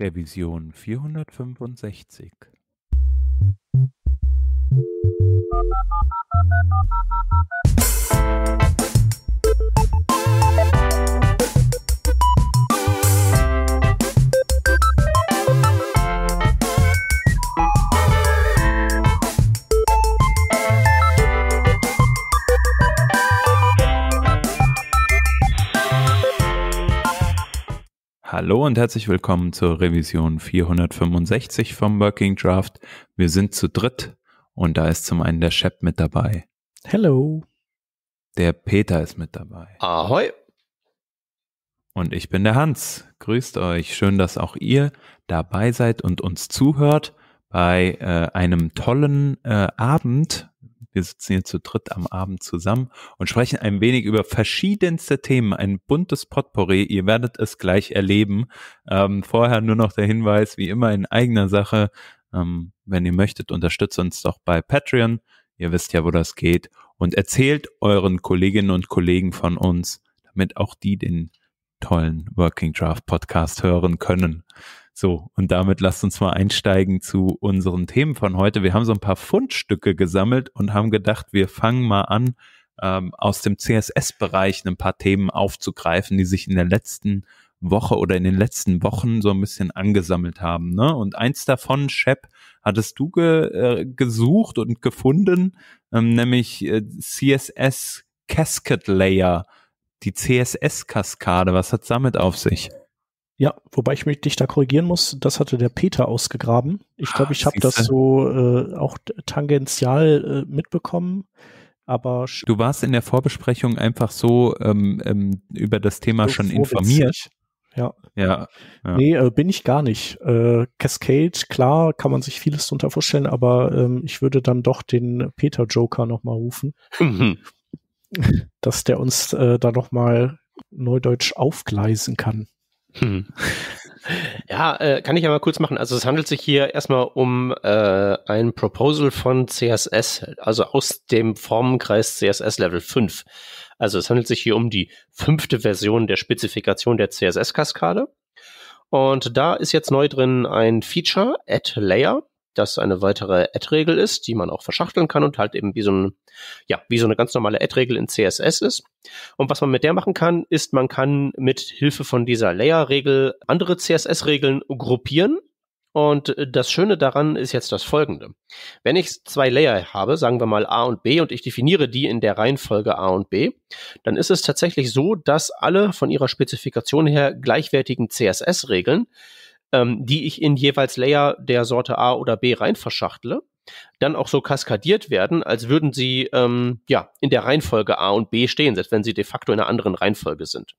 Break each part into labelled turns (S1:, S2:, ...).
S1: Revision vierhundertfünfundsechzig Hallo und herzlich willkommen zur Revision 465 vom Working Draft. Wir sind zu dritt und da ist zum einen der Shep mit dabei. Hello. Der Peter ist mit dabei. Ahoi. Und ich bin der Hans. Grüßt euch. Schön, dass auch ihr dabei seid und uns zuhört bei äh, einem tollen äh, Abend wir sitzen hier zu dritt am Abend zusammen und sprechen ein wenig über verschiedenste Themen. Ein buntes Potpourri. Ihr werdet es gleich erleben. Ähm, vorher nur noch der Hinweis, wie immer in eigener Sache. Ähm, wenn ihr möchtet, unterstützt uns doch bei Patreon. Ihr wisst ja, wo das geht. Und erzählt euren Kolleginnen und Kollegen von uns, damit auch die den tollen Working Draft Podcast hören können. So, und damit lasst uns mal einsteigen zu unseren Themen von heute. Wir haben so ein paar Fundstücke gesammelt und haben gedacht, wir fangen mal an, ähm, aus dem CSS-Bereich ein paar Themen aufzugreifen, die sich in der letzten Woche oder in den letzten Wochen so ein bisschen angesammelt haben. Ne? Und eins davon, Shep, hattest du ge, äh, gesucht und gefunden, ähm, nämlich äh, CSS Cascade Layer, die CSS-Kaskade. Was hat damit auf sich?
S2: Ja, wobei ich mich dich da korrigieren muss, das hatte der Peter ausgegraben. Ich glaube, ah, ich habe das so äh, auch tangential äh, mitbekommen. Aber
S1: du warst in der Vorbesprechung einfach so ähm, ähm, über das Thema so schon informiert. Ja. ja. ja. Nee,
S2: äh, bin ich gar nicht. Äh, Cascade, klar, kann man sich vieles darunter vorstellen, aber ähm, ich würde dann doch den Peter Joker nochmal rufen, dass der uns äh, da nochmal neudeutsch aufgleisen kann. Hm.
S3: Ja, äh, kann ich ja mal kurz machen. Also es handelt sich hier erstmal um äh, ein Proposal von CSS, also aus dem Formenkreis CSS Level 5. Also es handelt sich hier um die fünfte Version der Spezifikation der CSS-Kaskade. Und da ist jetzt neu drin ein Feature, Add Layer das eine weitere Add-Regel ist, die man auch verschachteln kann und halt eben wie so, ein, ja, wie so eine ganz normale Add-Regel in CSS ist. Und was man mit der machen kann, ist, man kann mit Hilfe von dieser Layer-Regel andere CSS-Regeln gruppieren. Und das Schöne daran ist jetzt das folgende. Wenn ich zwei Layer habe, sagen wir mal A und B, und ich definiere die in der Reihenfolge A und B, dann ist es tatsächlich so, dass alle von ihrer Spezifikation her gleichwertigen CSS-Regeln ähm, die ich in jeweils Layer der Sorte A oder B rein verschachtle, dann auch so kaskadiert werden, als würden sie ähm, ja in der Reihenfolge A und B stehen, selbst wenn sie de facto in einer anderen Reihenfolge sind.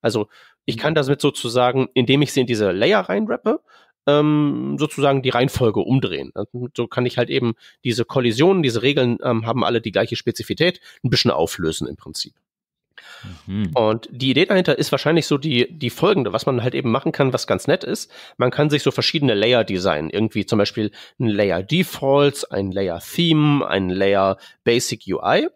S3: Also ich kann mhm. damit sozusagen, indem ich sie in diese Layer reinrappe, ähm, sozusagen die Reihenfolge umdrehen. Also, so kann ich halt eben diese Kollisionen, diese Regeln ähm, haben alle die gleiche Spezifität, ein bisschen auflösen im Prinzip. Mhm. Und die Idee dahinter ist wahrscheinlich so die, die folgende, was man halt eben machen kann, was ganz nett ist. Man kann sich so verschiedene Layer designen. Irgendwie zum Beispiel ein Layer Defaults, ein Layer Theme, ein Layer Basic UI.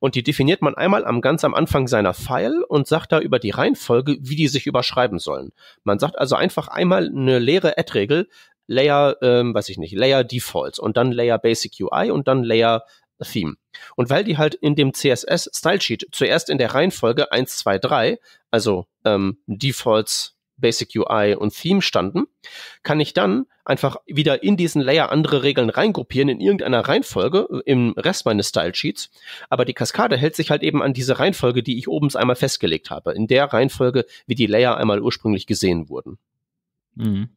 S3: Und die definiert man einmal am ganz am Anfang seiner File und sagt da über die Reihenfolge, wie die sich überschreiben sollen. Man sagt also einfach einmal eine leere Add-Regel, Layer, ähm, weiß ich nicht, Layer Defaults und dann Layer Basic UI und dann Layer Theme. Und weil die halt in dem CSS Stylesheet zuerst in der Reihenfolge 1, 2, 3, also ähm, Defaults, Basic UI und Theme standen, kann ich dann einfach wieder in diesen Layer andere Regeln reingruppieren in irgendeiner Reihenfolge äh, im Rest meines Style Sheets. Aber die Kaskade hält sich halt eben an diese Reihenfolge, die ich oben einmal festgelegt habe, in der Reihenfolge, wie die Layer einmal ursprünglich gesehen wurden. Mhm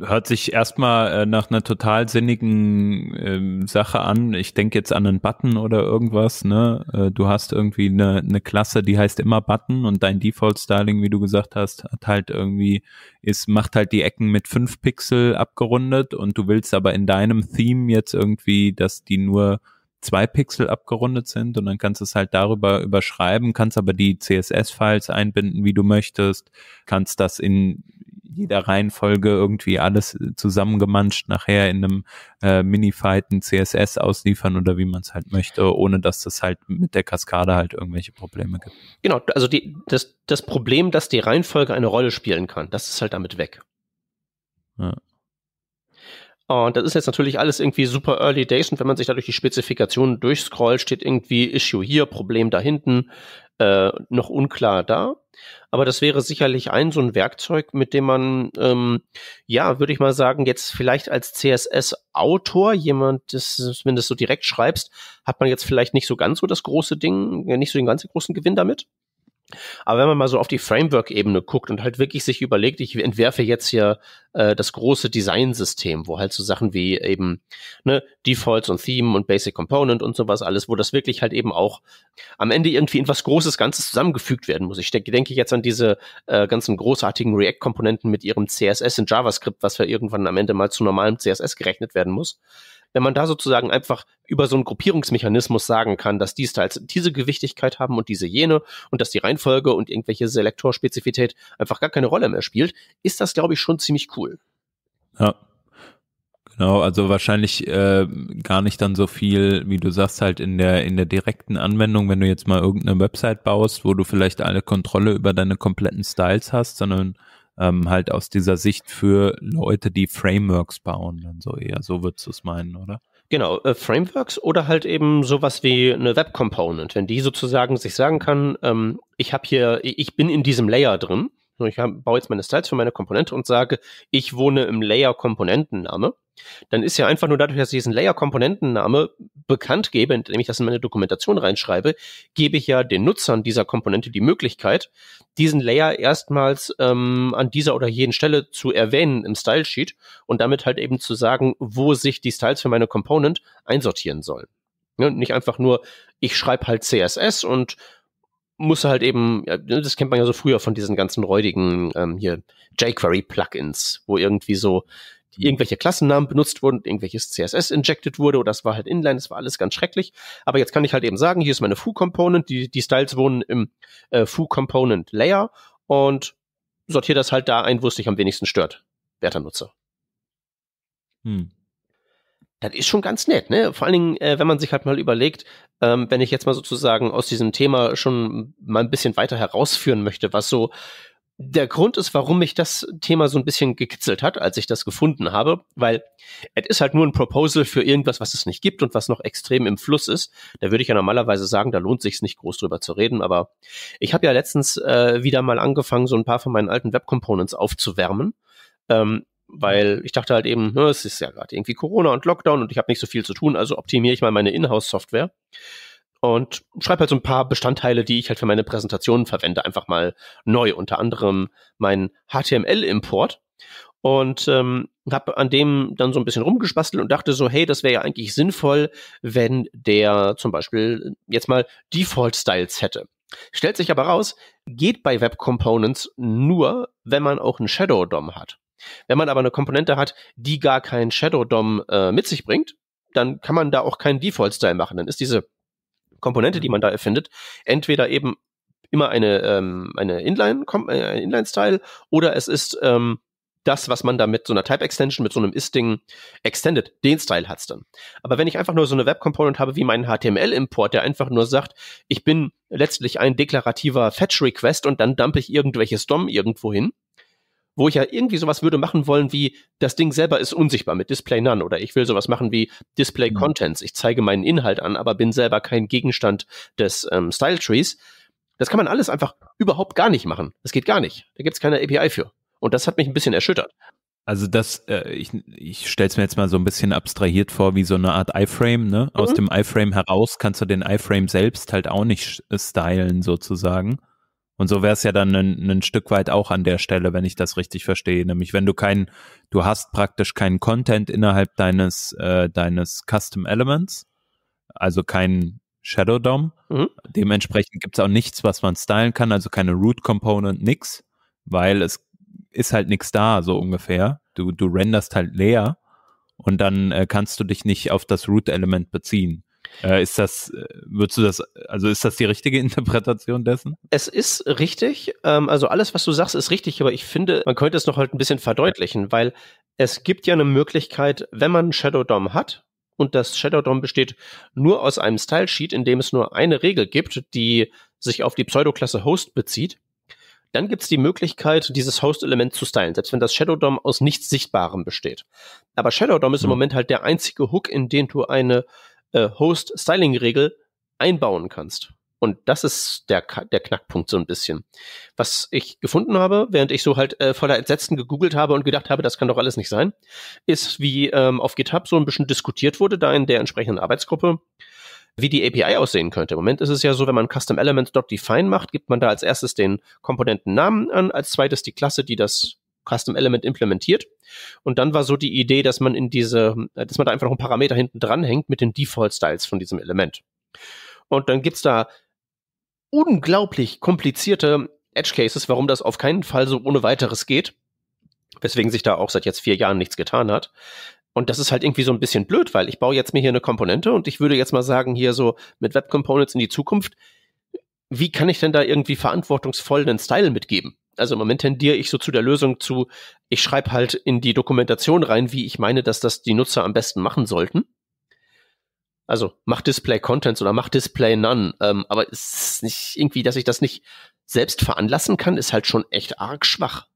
S1: hört sich erstmal äh, nach einer total sinnigen ähm, Sache an. Ich denke jetzt an einen Button oder irgendwas. Ne? Äh, du hast irgendwie eine, eine Klasse, die heißt immer Button und dein Default-Styling, wie du gesagt hast, hat halt irgendwie, ist, macht halt die Ecken mit 5 Pixel abgerundet und du willst aber in deinem Theme jetzt irgendwie, dass die nur zwei Pixel abgerundet sind und dann kannst du es halt darüber überschreiben, kannst aber die CSS-Files einbinden, wie du möchtest, kannst das in jeder Reihenfolge irgendwie alles äh, zusammengemanscht nachher in einem äh, Minifight ein CSS ausliefern oder wie man es halt möchte, ohne dass das halt mit der Kaskade halt irgendwelche Probleme gibt.
S3: Genau, also die, das, das Problem, dass die Reihenfolge eine Rolle spielen kann, das ist halt damit weg. Ja. Und das ist jetzt natürlich alles irgendwie super Early Days und wenn man sich da durch die Spezifikationen durchscrollt, steht irgendwie Issue hier, Problem da hinten, äh, noch unklar da. Aber das wäre sicherlich ein so ein Werkzeug, mit dem man, ähm, ja, würde ich mal sagen, jetzt vielleicht als CSS-Autor, jemand, das, wenn du es so direkt schreibst, hat man jetzt vielleicht nicht so ganz so das große Ding, nicht so den ganz großen Gewinn damit. Aber wenn man mal so auf die Framework-Ebene guckt und halt wirklich sich überlegt, ich entwerfe jetzt hier äh, das große Design-System, wo halt so Sachen wie eben ne, Defaults und Theme und Basic Component und sowas alles, wo das wirklich halt eben auch am Ende irgendwie in was Großes Ganzes zusammengefügt werden muss. Ich denke, denke jetzt an diese äh, ganzen großartigen React-Komponenten mit ihrem CSS in JavaScript, was ja irgendwann am Ende mal zu normalem CSS gerechnet werden muss wenn man da sozusagen einfach über so einen Gruppierungsmechanismus sagen kann, dass dies teils diese Gewichtigkeit haben und diese jene und dass die Reihenfolge und irgendwelche Selektorspezifität einfach gar keine Rolle mehr spielt, ist das, glaube ich, schon ziemlich cool.
S1: Ja. Genau, also wahrscheinlich äh, gar nicht dann so viel, wie du sagst, halt in der in der direkten Anwendung, wenn du jetzt mal irgendeine Website baust, wo du vielleicht alle Kontrolle über deine kompletten Styles hast, sondern ähm, halt aus dieser Sicht für Leute, die Frameworks bauen, dann so eher, so würdest du es meinen, oder?
S3: Genau, äh, Frameworks oder halt eben sowas wie eine Web Component, wenn die sozusagen sich sagen kann, ähm, ich habe hier, ich bin in diesem Layer drin ich baue jetzt meine Styles für meine Komponente und sage, ich wohne im Layer Komponentenname, dann ist ja einfach nur dadurch, dass ich diesen Layer Komponentenname bekannt gebe, indem ich das in meine Dokumentation reinschreibe, gebe ich ja den Nutzern dieser Komponente die Möglichkeit, diesen Layer erstmals ähm, an dieser oder jenen Stelle zu erwähnen im Style Sheet und damit halt eben zu sagen, wo sich die Styles für meine Component einsortieren sollen. Ja, ne, nicht einfach nur, ich schreibe halt CSS und muss halt eben, das kennt man ja so früher von diesen ganzen räudigen ähm, hier jQuery-Plugins, wo irgendwie so irgendwelche Klassennamen benutzt wurden, irgendwelches CSS injected wurde oder das war halt inline, das war alles ganz schrecklich. Aber jetzt kann ich halt eben sagen, hier ist meine foo-Component, die, die Styles wohnen im äh, foo-Component-Layer und sortiere das halt da ein, wo es dich am wenigsten stört, werter Nutzer. Hm. Das ist schon ganz nett, ne? Vor allen Dingen, äh, wenn man sich halt mal überlegt, ähm, wenn ich jetzt mal sozusagen aus diesem Thema schon mal ein bisschen weiter herausführen möchte, was so der Grund ist, warum mich das Thema so ein bisschen gekitzelt hat, als ich das gefunden habe, weil es ist halt nur ein Proposal für irgendwas, was es nicht gibt und was noch extrem im Fluss ist. Da würde ich ja normalerweise sagen, da lohnt sich nicht groß drüber zu reden, aber ich habe ja letztens äh, wieder mal angefangen, so ein paar von meinen alten Web Components aufzuwärmen. Ähm, weil ich dachte halt eben, ne, es ist ja gerade irgendwie Corona und Lockdown und ich habe nicht so viel zu tun, also optimiere ich mal meine Inhouse-Software und schreibe halt so ein paar Bestandteile, die ich halt für meine Präsentationen verwende, einfach mal neu, unter anderem meinen HTML-Import und ähm, habe an dem dann so ein bisschen rumgespastelt und dachte so, hey, das wäre ja eigentlich sinnvoll, wenn der zum Beispiel jetzt mal Default-Styles hätte. Stellt sich aber raus, geht bei Web Components nur, wenn man auch einen Shadow DOM hat. Wenn man aber eine Komponente hat, die gar keinen Shadow DOM äh, mit sich bringt, dann kann man da auch keinen Default Style machen. Dann ist diese Komponente, die mhm. man da erfindet, entweder eben immer eine, ähm, eine Inline, äh, Inline Style oder es ist ähm, das, was man da mit so einer Type Extension, mit so einem Is-Ding extended, den Style hat's dann. Aber wenn ich einfach nur so eine Web Component habe wie meinen HTML Import, der einfach nur sagt, ich bin letztlich ein deklarativer Fetch Request und dann dump ich irgendwelches DOM irgendwo hin, wo ich ja irgendwie sowas würde machen wollen wie, das Ding selber ist unsichtbar mit Display None oder ich will sowas machen wie Display mhm. Contents. Ich zeige meinen Inhalt an, aber bin selber kein Gegenstand des ähm, Style Trees. Das kann man alles einfach überhaupt gar nicht machen. Das geht gar nicht. Da gibt's keine API für. Und das hat mich ein bisschen erschüttert. Also das, äh, ich, ich
S1: stelle es mir jetzt mal so ein bisschen abstrahiert vor, wie so eine Art iFrame, ne? Aus mhm. dem iFrame heraus kannst du den iFrame selbst halt auch nicht stylen, sozusagen. Und so wäre es ja dann ein, ein, Stück weit auch an der Stelle, wenn ich das richtig verstehe. Nämlich, wenn du keinen, du hast praktisch keinen Content innerhalb deines, äh, deines Custom Elements, also kein Shadow DOM. Mhm. Dementsprechend gibt es auch nichts, was man stylen kann, also keine Root Component, nix, weil es ist halt nichts da, so ungefähr. Du, du renderst halt leer und dann äh, kannst du dich nicht auf das Root-Element beziehen. Äh, ist das, äh, würdest du das, also ist das die richtige Interpretation dessen?
S3: Es ist richtig. Ähm, also alles, was du sagst, ist richtig, aber ich finde, man könnte es noch halt ein bisschen verdeutlichen, weil es gibt ja eine Möglichkeit, wenn man Shadow DOM hat, und das Shadow DOM besteht nur aus einem Style Sheet, in dem es nur eine Regel gibt, die sich auf die Pseudoklasse Host bezieht, dann gibt es die Möglichkeit, dieses Host-Element zu stylen, selbst wenn das Shadow DOM aus nichts Sichtbarem besteht. Aber Shadow DOM ist im hm. Moment halt der einzige Hook, in den du eine äh, Host-Styling-Regel einbauen kannst. Und das ist der, der Knackpunkt so ein bisschen. Was ich gefunden habe, während ich so halt äh, voller Entsetzen gegoogelt habe und gedacht habe, das kann doch alles nicht sein, ist, wie ähm, auf GitHub so ein bisschen diskutiert wurde, da in der entsprechenden Arbeitsgruppe, wie die API aussehen könnte. Im Moment ist es ja so, wenn man Custom Element.define macht, gibt man da als erstes den Komponentennamen an, als zweites die Klasse, die das Custom Element implementiert. Und dann war so die Idee, dass man in diese, äh, dass man da einfach noch einen Parameter hinten dranhängt mit den Default Styles von diesem Element. Und dann gibt's da unglaublich komplizierte Edge Cases, warum das auf keinen Fall so ohne weiteres geht. Weswegen sich da auch seit jetzt vier Jahren nichts getan hat. Und das ist halt irgendwie so ein bisschen blöd, weil ich baue jetzt mir hier eine Komponente und ich würde jetzt mal sagen, hier so mit Web Components in die Zukunft, wie kann ich denn da irgendwie verantwortungsvoll einen Style mitgeben? also im Moment tendiere ich so zu der Lösung zu, ich schreibe halt in die Dokumentation rein, wie ich meine, dass das die Nutzer am besten machen sollten. Also mach Display Contents oder mach Display None. Ähm, aber ist nicht irgendwie, dass ich das nicht selbst veranlassen kann, ist halt schon echt arg schwach.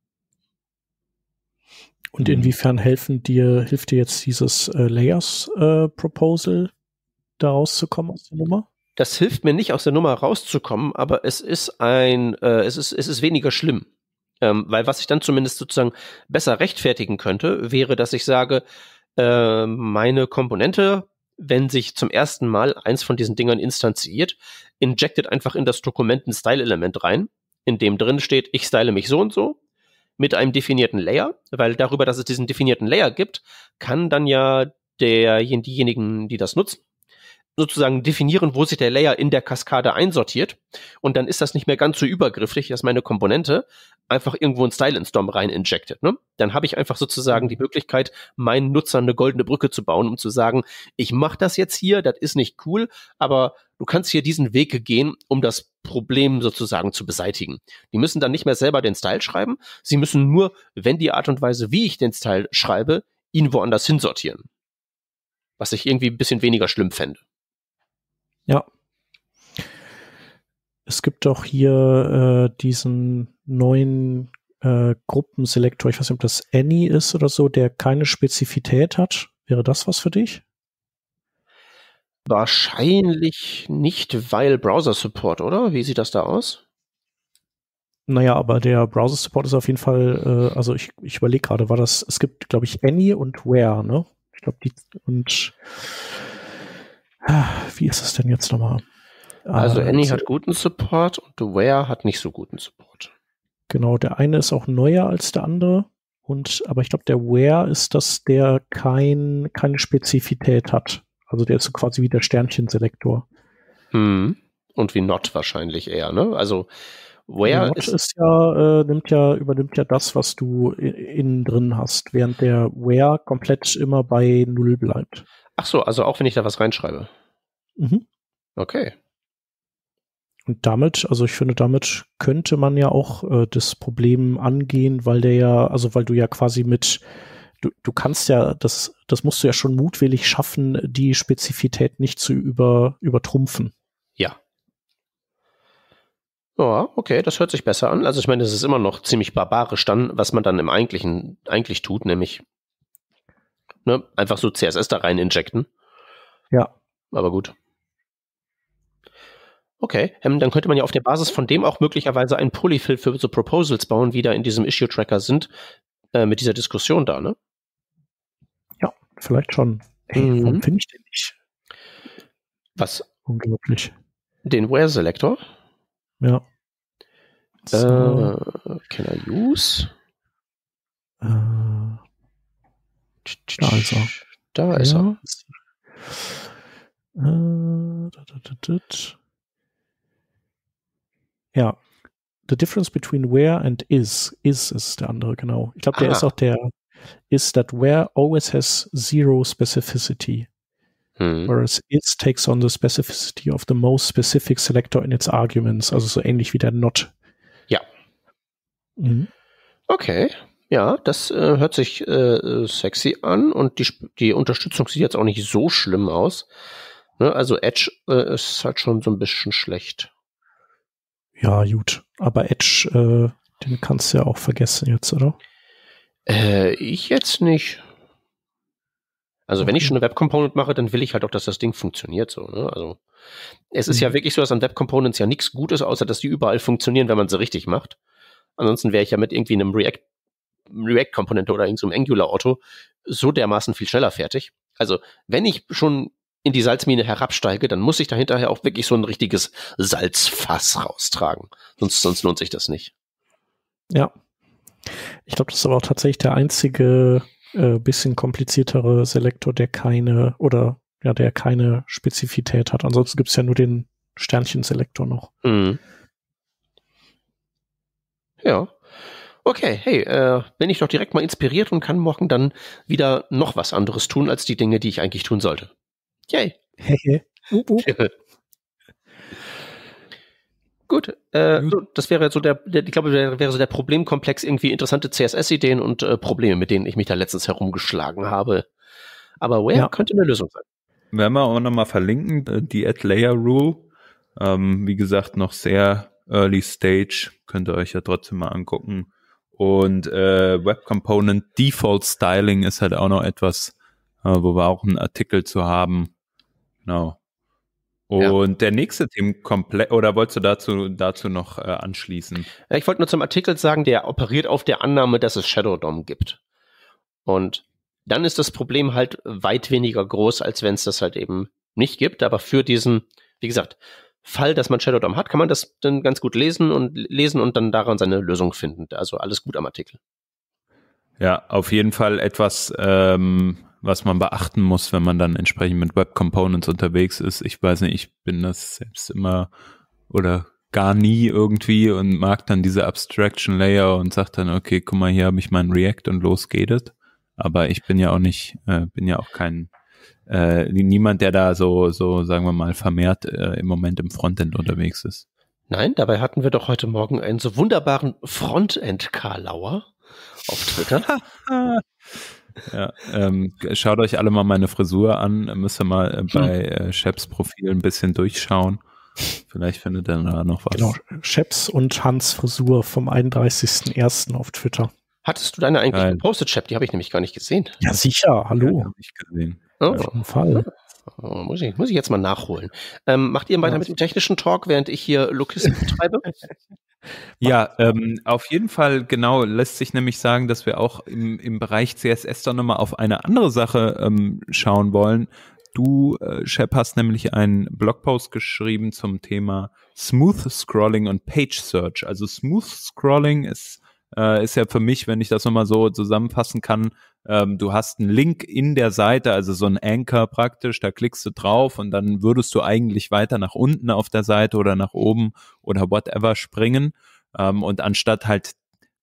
S2: Und mhm. inwiefern helfen dir, hilft dir jetzt dieses äh, Layers äh, Proposal, da rauszukommen aus der Nummer?
S3: Das hilft mir nicht, aus der Nummer rauszukommen, aber es ist ein, äh, es ist, es ist weniger schlimm. Ähm, weil was ich dann zumindest sozusagen besser rechtfertigen könnte, wäre, dass ich sage, äh, meine Komponente, wenn sich zum ersten Mal eins von diesen Dingern instanziert, injectet einfach in das Dokument ein Style-Element rein, in dem drin steht, ich style mich so und so mit einem definierten Layer, weil darüber, dass es diesen definierten Layer gibt, kann dann ja der, diejenigen, die das nutzen, sozusagen definieren, wo sich der Layer in der Kaskade einsortiert. Und dann ist das nicht mehr ganz so übergriffig, dass meine Komponente einfach irgendwo ein Style in Storm rein injectet. Ne? Dann habe ich einfach sozusagen die Möglichkeit, meinen Nutzern eine goldene Brücke zu bauen, um zu sagen, ich mache das jetzt hier, das ist nicht cool, aber du kannst hier diesen Weg gehen, um das Problem sozusagen zu beseitigen. Die müssen dann nicht mehr selber den Style schreiben, sie müssen nur, wenn die Art und Weise, wie ich den Style schreibe, ihn woanders hinsortieren. Was ich irgendwie ein bisschen weniger schlimm fände.
S2: Ja. Es gibt auch hier äh, diesen neuen äh, Gruppenselektor, ich weiß nicht, ob das Any ist oder so, der keine Spezifität hat. Wäre das was für dich?
S3: Wahrscheinlich nicht, weil Browser-Support, oder? Wie sieht das da aus?
S2: Naja, aber der Browser-Support ist auf jeden Fall, äh, also ich, ich überlege gerade, war das, es gibt, glaube ich, Any und Where, ne? Ich glaube, die, und wie ist es denn jetzt nochmal? Also ah, Annie hat
S3: guten Support und The Ware hat nicht so guten Support.
S2: Genau, der eine ist auch neuer als der andere. Und, aber ich glaube, der Ware ist, dass der kein, keine Spezifität hat. Also der ist so quasi wie der Sternchenselektor.
S3: Hm. Und wie Not wahrscheinlich eher, ne? Also Where genau, Not ist, ist
S2: ja, äh, nimmt ja, übernimmt ja das, was du innen drin hast, während der Where komplett immer bei Null bleibt.
S3: Ach so, also auch wenn ich da was reinschreibe. Mhm. Okay.
S2: Und damit, also ich finde, damit könnte man ja auch äh, das Problem angehen, weil der ja, also weil du ja quasi mit, du, du kannst ja, das, das musst du ja schon mutwillig schaffen, die Spezifität nicht zu über, übertrumpfen.
S3: Ja. Ja, okay, das hört sich besser an. Also ich meine, es ist immer noch ziemlich barbarisch dann, was man dann im eigentlichen, eigentlich tut, nämlich Ne? Einfach so CSS da rein injecten. Ja. Aber gut. Okay, ähm, dann könnte man ja auf der Basis von dem auch möglicherweise einen Polyfill für so Proposals bauen, wie da in diesem Issue-Tracker sind, äh, mit dieser Diskussion da, ne?
S2: Ja, vielleicht schon. Hey, mhm. Warum finde ich den nicht?
S3: Was? Unglaublich. Den where selector
S2: Ja. Äh, so. Äh, can I use? Uh, also. Da ist er. Äh, da ist er. Ja. The difference between where and is. Is ist der andere, genau. Ich glaube, der ah. ist auch der, is that where always has zero specificity. Hm. Whereas is takes on the specificity of the most specific selector in its arguments. Also so ähnlich wie der not. Ja. Mhm.
S3: Okay, ja, das äh, hört sich äh, sexy an und die, die Unterstützung sieht jetzt auch nicht so schlimm aus. Ne? Also Edge äh, ist halt schon so ein bisschen schlecht. Ja, gut.
S2: Aber Edge, äh, den kannst du ja auch vergessen jetzt, oder?
S3: Äh, ich jetzt nicht. Also wenn ich schon eine Web Component mache, dann will ich halt auch, dass das Ding funktioniert so. Ne? Also es ist ja mhm. wirklich so, dass an Web Components ja nichts Gutes, außer dass die überall funktionieren, wenn man sie richtig macht. Ansonsten wäre ich ja mit irgendwie einem React React-Komponente oder irgendeinem so Angular-Auto so dermaßen viel schneller fertig. Also, wenn ich schon in die Salzmine herabsteige, dann muss ich da hinterher auch wirklich so ein richtiges Salzfass raustragen. Sonst, sonst lohnt sich das nicht.
S2: Ja. Ich glaube, das ist aber auch tatsächlich der einzige äh, bisschen kompliziertere Selektor, der keine oder ja, der keine Spezifität hat. Ansonsten gibt es ja nur den Sternchen-Selektor noch.
S3: Mhm. Ja okay, hey, äh, bin ich doch direkt mal inspiriert und kann morgen dann wieder noch was anderes tun als die Dinge, die ich eigentlich tun sollte. Yay. up, up. Uh, uh. Gut, äh, das wäre so der, der, ich glaube, der, wäre so der Problemkomplex irgendwie interessante CSS-Ideen und äh, Probleme, mit denen ich mich da letztens herumgeschlagen habe. Aber Where ja. könnte eine Lösung sein. Werden wir auch nochmal
S1: verlinken, äh, die Add Layer Rule. Ähm, wie gesagt, noch sehr early stage. Könnt ihr euch ja trotzdem mal angucken. Und äh, Web Component Default Styling ist halt auch noch etwas, äh, wo wir auch einen Artikel zu haben. Genau. Und ja. der nächste Themenkomplex, oder wolltest du dazu, dazu noch äh, anschließen?
S3: Ich wollte nur zum Artikel sagen, der operiert auf der Annahme, dass es Shadow DOM gibt. Und dann ist das Problem halt weit weniger groß, als wenn es das halt eben nicht gibt. Aber für diesen, wie gesagt, Fall, dass man Shadow DOM hat, kann man das dann ganz gut lesen und lesen und dann daran seine Lösung finden. Also alles gut am Artikel.
S1: Ja, auf jeden Fall etwas, ähm, was man beachten muss, wenn man dann entsprechend mit Web Components unterwegs ist. Ich weiß nicht, ich bin das selbst immer oder gar nie irgendwie und mag dann diese Abstraction Layer und sagt dann, okay, guck mal, hier habe ich meinen React und los geht es. Aber ich bin ja auch nicht, äh, bin ja auch kein äh, niemand, der da so, so, sagen wir mal, vermehrt äh, im Moment im Frontend unterwegs ist.
S3: Nein, dabei hatten wir doch heute Morgen einen so wunderbaren Frontend-Karlauer auf Twitter.
S1: ja, ähm, schaut euch alle mal meine Frisur an. Müsst ihr mal äh, bei hm. äh, Sheps Profil ein bisschen durchschauen. Vielleicht findet ihr da noch was. Genau,
S2: Sheps und Hans Frisur vom 31.01. auf Twitter.
S3: Hattest du deine eigentlich Geil. gepostet, Shep? Die habe ich nämlich gar nicht gesehen. Ja, sicher, hallo. Ja, habe ich gesehen. Oh. Auf jeden Fall. Oh, muss, ich, muss ich jetzt mal nachholen. Ähm, macht ihr weiter mit dem technischen Talk, während ich hier Lokisten betreibe?
S1: ja, ähm, auf jeden Fall, genau, lässt sich nämlich sagen, dass wir auch im, im Bereich CSS dann nochmal auf eine andere Sache ähm, schauen wollen. Du, äh, Shep, hast nämlich einen Blogpost geschrieben zum Thema Smooth Scrolling und Page Search. Also Smooth Scrolling ist, äh, ist ja für mich, wenn ich das nochmal so zusammenfassen kann, ähm, du hast einen Link in der Seite, also so ein Anchor praktisch, da klickst du drauf und dann würdest du eigentlich weiter nach unten auf der Seite oder nach oben oder whatever springen. Ähm, und anstatt halt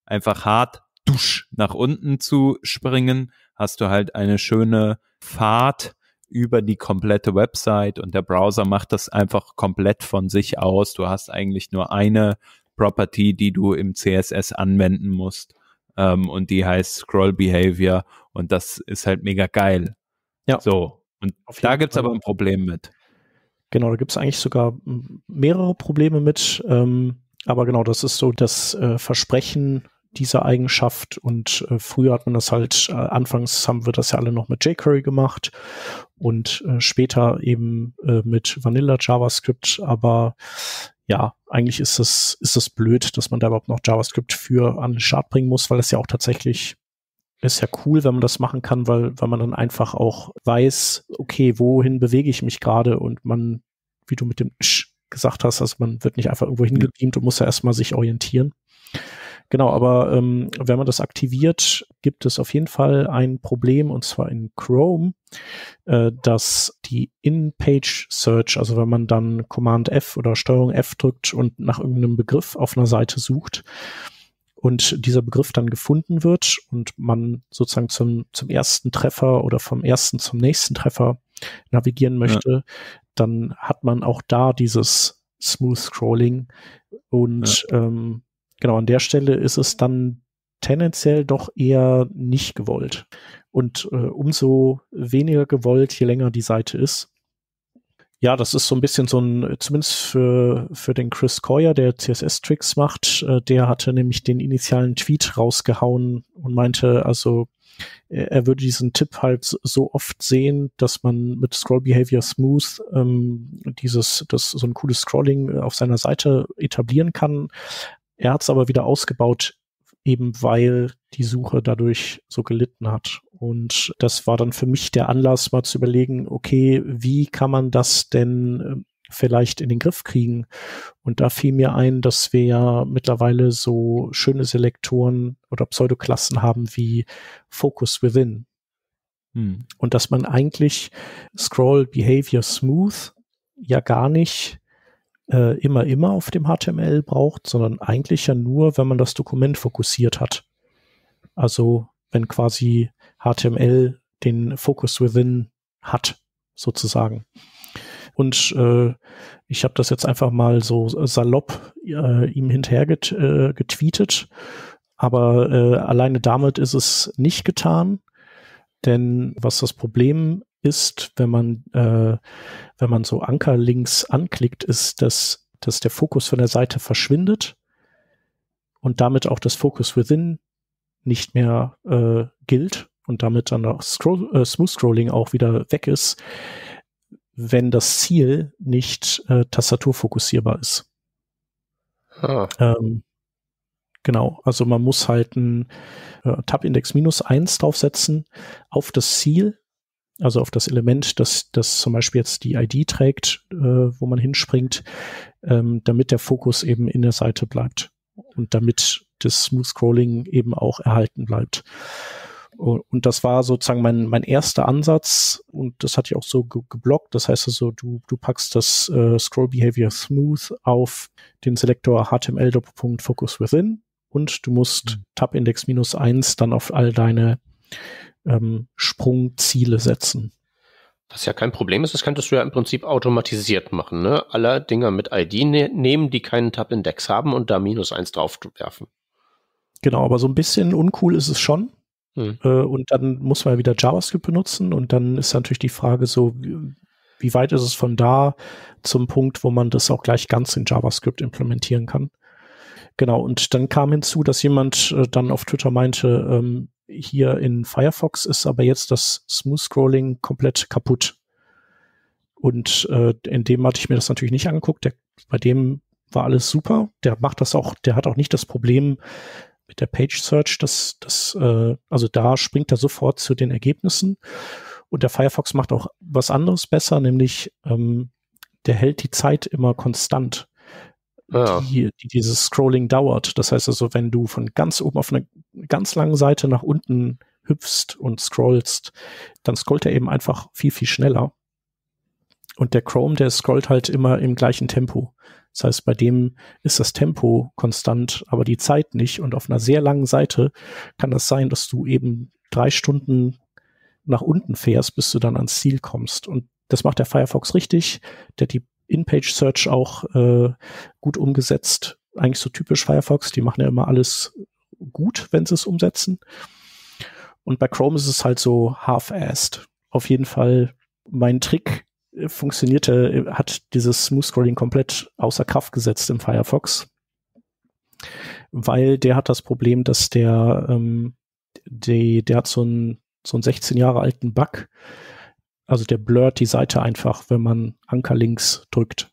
S1: einfach hart dusch nach unten zu springen, hast du halt eine schöne Fahrt über die komplette Website und der Browser macht das einfach komplett von sich aus. Du hast eigentlich nur eine Property, die du im CSS anwenden musst. Ähm, und die heißt Scroll Behavior und das ist halt mega geil. Ja. So. Und da gibt es aber ein Problem mit.
S2: Genau, da gibt es eigentlich sogar mehrere Probleme mit. Ähm, aber genau, das ist so das äh, Versprechen dieser Eigenschaft. Und äh, früher hat man das halt, äh, anfangs haben wir das ja alle noch mit jQuery gemacht und äh, später eben äh, mit Vanilla JavaScript. Aber ja, eigentlich ist das, ist das blöd, dass man da überhaupt noch JavaScript für an den Start bringen muss, weil das ja auch tatsächlich ist ja cool, wenn man das machen kann, weil, weil man dann einfach auch weiß, okay, wohin bewege ich mich gerade und man, wie du mit dem Sch gesagt hast, also man wird nicht einfach irgendwo hingebeamt und muss ja erstmal sich orientieren. Genau, aber ähm, wenn man das aktiviert, gibt es auf jeden Fall ein Problem und zwar in Chrome, äh, dass die In-Page-Search, also wenn man dann Command F oder Steuerung F drückt und nach irgendeinem Begriff auf einer Seite sucht, und dieser Begriff dann gefunden wird und man sozusagen zum, zum ersten Treffer oder vom ersten zum nächsten Treffer navigieren möchte, ja. dann hat man auch da dieses Smooth Scrolling und ja. ähm, genau an der Stelle ist es dann tendenziell doch eher nicht gewollt. Und äh, umso weniger gewollt, je länger die Seite ist. Ja, das ist so ein bisschen so ein, zumindest für, für den Chris Coyer, der CSS-Tricks macht, äh, der hatte nämlich den initialen Tweet rausgehauen und meinte, also äh, er würde diesen Tipp halt so oft sehen, dass man mit Scroll Behavior Smooth ähm, dieses, das so ein cooles Scrolling äh, auf seiner Seite etablieren kann. Er hat es aber wieder ausgebaut, eben weil die Suche dadurch so gelitten hat. Und das war dann für mich der Anlass, mal zu überlegen, okay, wie kann man das denn ähm, vielleicht in den Griff kriegen? Und da fiel mir ein, dass wir ja mittlerweile so schöne Selektoren oder Pseudoklassen haben wie Focus Within. Hm. Und dass man eigentlich Scroll Behavior Smooth ja gar nicht äh, immer, immer auf dem HTML braucht, sondern eigentlich ja nur, wenn man das Dokument fokussiert hat. Also wenn quasi HTML den Focus Within hat, sozusagen. Und äh, ich habe das jetzt einfach mal so salopp äh, ihm hinterher get, äh, getweetet. Aber äh, alleine damit ist es nicht getan. Denn was das Problem ist, wenn man, äh, wenn man so Ankerlinks anklickt, ist, dass, dass der Fokus von der Seite verschwindet und damit auch das Focus Within nicht mehr äh, gilt und damit dann auch Scroll, äh, Smooth Scrolling auch wieder weg ist, wenn das Ziel nicht äh, tastaturfokussierbar ist. Ah. Ähm, genau, also man muss halt einen äh, Tab-Index minus 1 draufsetzen auf das Ziel also auf das Element, das, das zum Beispiel jetzt die ID trägt, äh, wo man hinspringt, ähm, damit der Fokus eben in der Seite bleibt und damit das Smooth Scrolling eben auch erhalten bleibt. Und das war sozusagen mein, mein erster Ansatz und das hatte ich auch so ge geblockt. Das heißt also, du, du packst das äh, Scroll Behavior Smooth auf den Selektor HTML-Doppelpunkt Focus Within und du musst mhm. Tab Index minus eins dann auf all deine ähm, Sprungziele setzen.
S3: Was ja kein Problem ist, das könntest du ja im Prinzip automatisiert machen, ne? Aller Dinger mit ID ne nehmen, die keinen Tab-Index haben und da minus eins drauf werfen.
S2: Genau, aber so ein bisschen uncool ist es schon. Hm. Äh, und dann muss man ja wieder JavaScript benutzen und dann ist natürlich die Frage so, wie weit ist es von da zum Punkt, wo man das auch gleich ganz in JavaScript implementieren kann? Genau, und dann kam hinzu, dass jemand äh, dann auf Twitter meinte, ähm, hier in Firefox ist aber jetzt das Smooth Scrolling komplett kaputt. Und äh, in dem hatte ich mir das natürlich nicht angeguckt. Der, bei dem war alles super. Der macht das auch, der hat auch nicht das Problem mit der Page Search, dass das, äh, also da springt er sofort zu den Ergebnissen. Und der Firefox macht auch was anderes besser, nämlich ähm, der hält die Zeit immer konstant ja. die, die, dieses Scrolling dauert. Das heißt also, wenn du von ganz oben auf einer ganz langen Seite nach unten hüpfst und scrollst, dann scrollt er eben einfach viel, viel schneller. Und der Chrome, der scrollt halt immer im gleichen Tempo. Das heißt, bei dem ist das Tempo konstant, aber die Zeit nicht. Und auf einer sehr langen Seite kann das sein, dass du eben drei Stunden nach unten fährst, bis du dann ans Ziel kommst. Und das macht der Firefox richtig. Der, die, in-Page-Search auch äh, gut umgesetzt. Eigentlich so typisch Firefox, die machen ja immer alles gut, wenn sie es umsetzen. Und bei Chrome ist es halt so half-assed. Auf jeden Fall mein Trick äh, funktionierte, äh, hat dieses Smooth Scrolling komplett außer Kraft gesetzt im Firefox, weil der hat das Problem, dass der, ähm, die, der hat so einen, so einen 16 Jahre alten Bug, also der blurrt die Seite einfach, wenn man Ankerlinks drückt.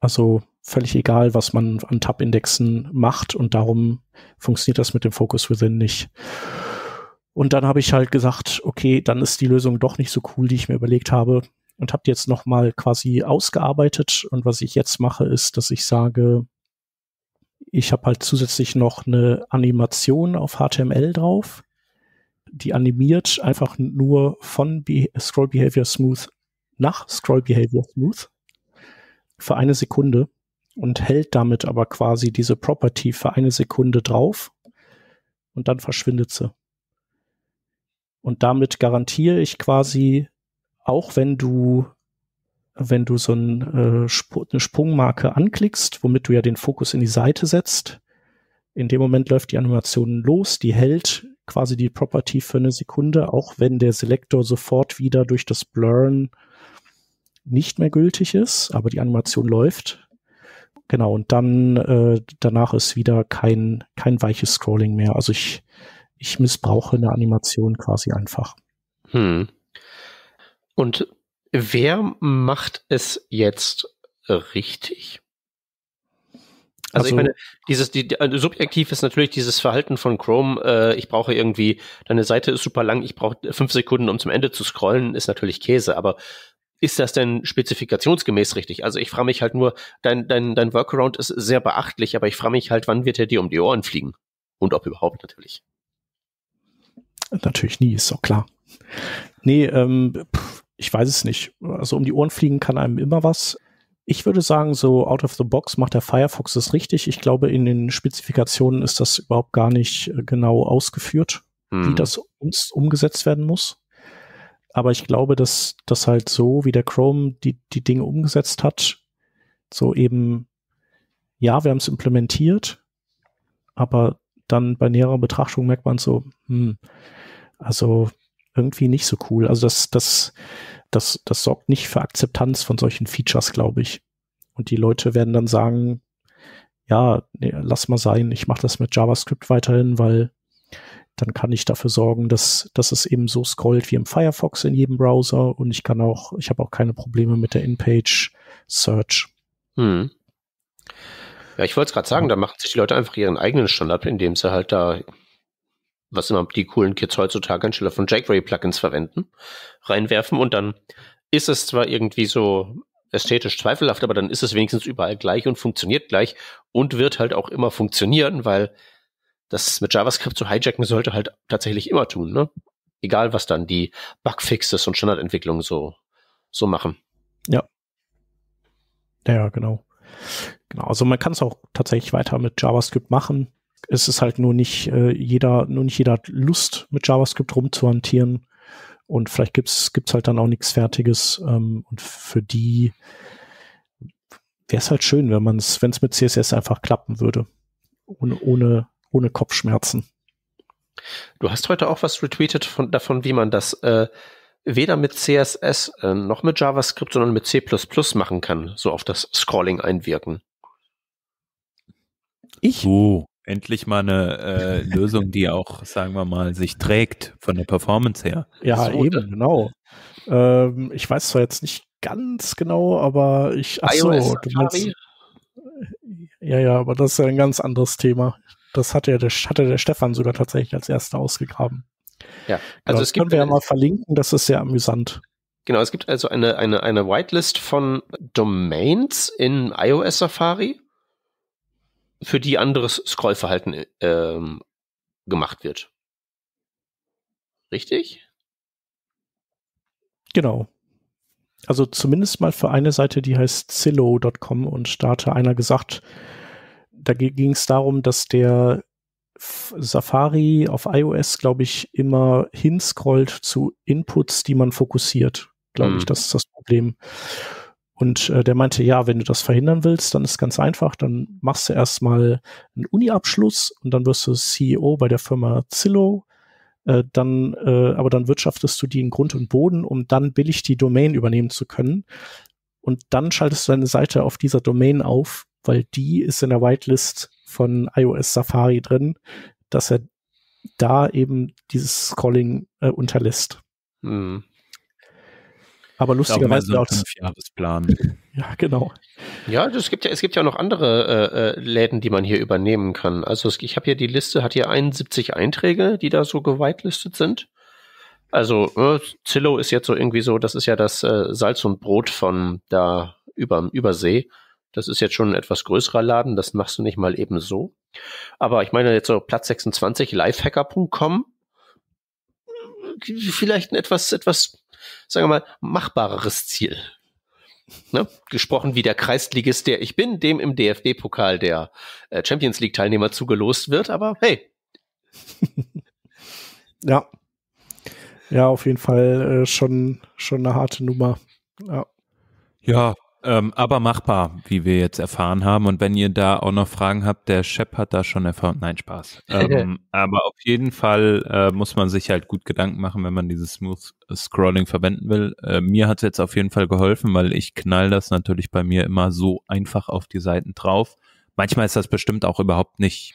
S2: Also völlig egal, was man an Tab-Indexen macht und darum funktioniert das mit dem Focus Within nicht. Und dann habe ich halt gesagt, okay, dann ist die Lösung doch nicht so cool, die ich mir überlegt habe und habe jetzt noch mal quasi ausgearbeitet und was ich jetzt mache ist, dass ich sage, ich habe halt zusätzlich noch eine Animation auf HTML drauf die animiert einfach nur von Be Scroll Behavior Smooth nach Scroll Behavior Smooth für eine Sekunde und hält damit aber quasi diese Property für eine Sekunde drauf und dann verschwindet sie. Und damit garantiere ich quasi, auch wenn du wenn du so ein, äh, Sp eine Sprungmarke anklickst, womit du ja den Fokus in die Seite setzt, in dem Moment läuft die Animation los, die hält quasi die Property für eine Sekunde, auch wenn der Selektor sofort wieder durch das Blurren nicht mehr gültig ist, aber die Animation läuft. Genau, und dann äh, danach ist wieder kein, kein weiches Scrolling mehr. Also ich, ich missbrauche eine Animation quasi einfach.
S3: Hm. Und wer macht es jetzt richtig? Also, also ich also meine, dieses die, die, also subjektiv ist natürlich dieses Verhalten von Chrome. Äh, ich brauche irgendwie deine Seite ist super lang. Ich brauche fünf Sekunden, um zum Ende zu scrollen. Ist natürlich Käse, aber ist das denn spezifikationsgemäß richtig? Also ich frage mich halt nur, dein, dein, dein Workaround ist sehr beachtlich, aber ich frage mich halt, wann wird er dir um die Ohren fliegen? Und ob überhaupt natürlich.
S2: Natürlich nie, ist doch klar. Nee, ähm, pff, ich weiß es nicht. Also um die Ohren fliegen kann einem immer was. Ich würde sagen, so out of the box macht der Firefox es richtig. Ich glaube, in den Spezifikationen ist das überhaupt gar nicht äh, genau ausgeführt, hm. wie das uns umgesetzt werden muss. Aber ich glaube, dass das halt so, wie der Chrome die, die Dinge umgesetzt hat, so eben, ja, wir haben es implementiert, aber dann bei näherer Betrachtung merkt man so, hm, also irgendwie nicht so cool. Also das, das, das, das sorgt nicht für Akzeptanz von solchen Features, glaube ich. Und die Leute werden dann sagen, ja, nee, lass mal sein, ich mache das mit JavaScript weiterhin, weil dann kann ich dafür sorgen, dass, dass es eben so scrollt wie im Firefox in jedem Browser und ich kann auch, ich habe auch keine Probleme mit der In-Page Search.
S3: Hm. Ja, ich wollte es gerade sagen, da machen sich die Leute einfach ihren eigenen Standard, indem sie halt da was immer die coolen Kids heutzutage anstelle von jQuery-Plugins verwenden, reinwerfen und dann ist es zwar irgendwie so ästhetisch zweifelhaft, aber dann ist es wenigstens überall gleich und funktioniert gleich und wird halt auch immer funktionieren, weil das mit JavaScript zu hijacken sollte halt tatsächlich immer tun, ne? Egal, was dann die Bugfixes und Standardentwicklungen so, so machen.
S2: Ja. Ja, genau. Genau. Also man kann es auch tatsächlich weiter mit JavaScript machen es ist halt nur nicht äh, jeder, nur nicht jeder hat Lust, mit JavaScript rumzuhantieren. Und vielleicht gibt es halt dann auch nichts Fertiges. Ähm, und für die wäre es halt schön, wenn man es, wenn es mit CSS einfach klappen würde. Ohne, ohne, ohne Kopfschmerzen.
S3: Du hast heute auch was retweetet von, davon, wie man das äh, weder mit CSS äh, noch mit JavaScript, sondern mit C machen kann, so auf das Scrolling einwirken.
S1: Ich? Oh. Endlich mal eine äh, Lösung, die auch, sagen wir mal, sich trägt von der Performance her. Ja, so,
S2: eben, genau. Ähm, ich weiß zwar jetzt nicht ganz genau, aber ich. Achso, du meinst, ja, ja, aber das ist ja ein ganz anderes Thema. Das hat ja der, hatte der Stefan sogar tatsächlich als erster ausgegraben.
S3: Ja, genau, also genau, es gibt,
S2: können wir ja mal verlinken, das ist sehr amüsant.
S3: Genau, es gibt also eine, eine, eine Whitelist von Domains in iOS Safari für die anderes Scrollverhalten ähm, gemacht wird. Richtig?
S2: Genau. Also zumindest mal für eine Seite, die heißt Zillow.com und starte einer gesagt, da ging es darum, dass der Safari auf iOS, glaube ich, immer hinscrollt zu Inputs, die man fokussiert. Glaube mhm. ich, das ist das Problem. Und äh, der meinte, ja, wenn du das verhindern willst, dann ist ganz einfach, dann machst du erstmal einen Uni-Abschluss und dann wirst du CEO bei der Firma Zillow. Äh, dann, äh, aber dann wirtschaftest du die in Grund und Boden, um dann billig die Domain übernehmen zu können. Und dann schaltest du deine Seite auf dieser Domain auf, weil die ist in der Whitelist von iOS Safari drin, dass er da eben dieses Scrolling äh, unterlässt. Mhm. Aber lustigerweise auch Jahresplan. ja, genau.
S3: Ja, das gibt ja, es gibt ja noch andere äh, äh, Läden, die man hier übernehmen kann. Also es, ich habe hier die Liste, hat hier 71 Einträge, die da so geweitlistet sind. Also äh, Zillow ist jetzt so irgendwie so, das ist ja das äh, Salz und Brot von da über Übersee. Das ist jetzt schon ein etwas größerer Laden, das machst du nicht mal eben so. Aber ich meine jetzt so Platz 26 lifehacker.com äh, vielleicht ein etwas etwas sagen wir mal, machbareres Ziel. Ne? Gesprochen wie der Kreisligist, der ich bin, dem im DFB-Pokal der äh, Champions League-Teilnehmer zugelost wird, aber hey.
S2: ja. Ja, auf jeden Fall äh, schon, schon eine harte Nummer. Ja.
S1: Ja, ähm, aber machbar, wie wir jetzt erfahren haben. Und wenn ihr da auch noch Fragen habt, der Chef hat da schon erfahren. Nein, Spaß. Ähm, aber auf jeden Fall äh, muss man sich halt gut Gedanken machen, wenn man dieses Smooth Scrolling verwenden will. Äh, mir hat es jetzt auf jeden Fall geholfen, weil ich knall das natürlich bei mir immer so einfach auf die Seiten drauf. Manchmal ist das bestimmt auch überhaupt nicht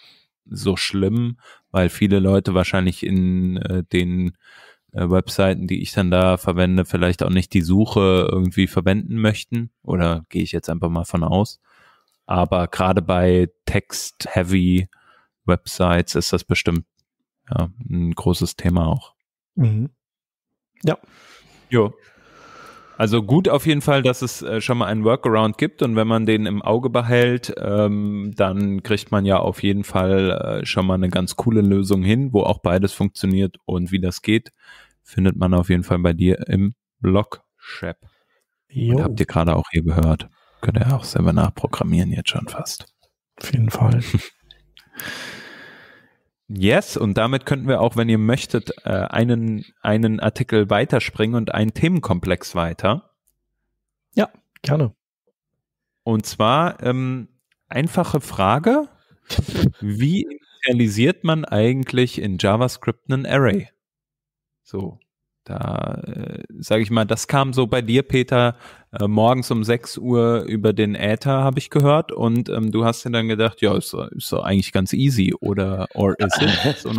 S1: so schlimm, weil viele Leute wahrscheinlich in äh, den äh, Webseiten, die ich dann da verwende, vielleicht auch nicht die Suche irgendwie verwenden möchten. Oder gehe ich jetzt einfach mal von aus. Aber gerade bei Text-Heavy Websites ist das bestimmt ja, ein großes Thema auch. Mhm. Ja. Jo. Also gut auf jeden Fall, dass es äh, schon mal einen Workaround gibt und wenn man den im Auge behält, ähm, dann kriegt man ja auf jeden Fall äh, schon mal eine ganz coole Lösung hin, wo auch beides funktioniert und wie das geht, findet man auf jeden Fall bei dir im Blog Shep. Und habt ihr gerade auch hier gehört. Könnt ihr auch selber nachprogrammieren jetzt schon fast.
S2: Auf jeden Fall.
S1: Yes, und damit könnten wir auch, wenn ihr möchtet, äh, einen, einen Artikel weiterspringen und einen Themenkomplex weiter.
S2: Ja, gerne.
S1: Und zwar ähm, einfache Frage: Wie realisiert man eigentlich in JavaScript einen Array? So, da äh, sage ich mal, das kam so bei dir, Peter, äh, morgens um 6 Uhr über den Äther, habe ich gehört. Und ähm, du hast dir dann gedacht, ja, ist, ist doch eigentlich ganz easy oder or is it? so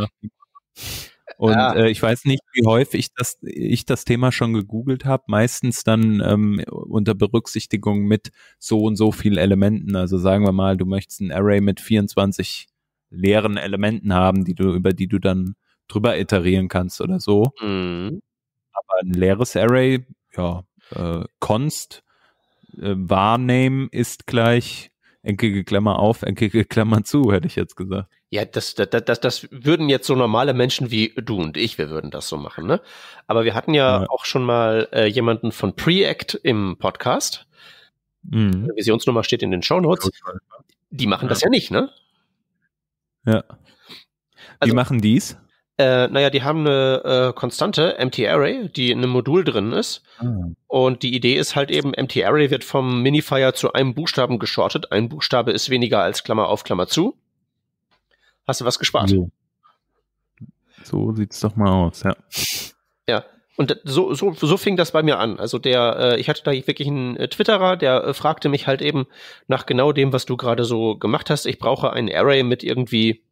S1: und ja. äh, ich weiß nicht, wie häufig das, ich das Thema schon gegoogelt habe. Meistens dann ähm, unter Berücksichtigung mit so und so vielen Elementen. Also sagen wir mal, du möchtest ein Array mit 24 leeren Elementen haben, die du, über die du dann drüber iterieren kannst oder so. Mhm. Aber ein leeres Array, ja, äh, const äh, wahrnehmen ist gleich eckige Klammer auf, eckige Klammer zu, hätte ich
S3: jetzt gesagt. Ja, das, das, das, das würden jetzt so normale Menschen wie du und ich, wir würden das so machen, ne? Aber wir hatten ja, ja. auch schon mal äh, jemanden von Preact im Podcast. Mhm. Visionsnummer steht in den Shownotes. Die machen das ja, nicht, ne?
S1: Ja. Die
S3: also, machen dies? Äh, naja, die haben eine äh, konstante MT-Array, die in einem Modul drin ist. Mhm. Und die Idee ist halt eben, MT-Array wird vom Minifier zu einem Buchstaben geschortet. Ein Buchstabe ist weniger als Klammer auf Klammer zu. Hast du was gespart?
S1: So, so es doch mal aus, ja.
S3: Ja. Und so, so, so fing das bei mir an. Also der, äh, ich hatte da wirklich einen äh, Twitterer, der äh, fragte mich halt eben nach genau dem, was du gerade so gemacht hast. Ich brauche ein Array mit irgendwie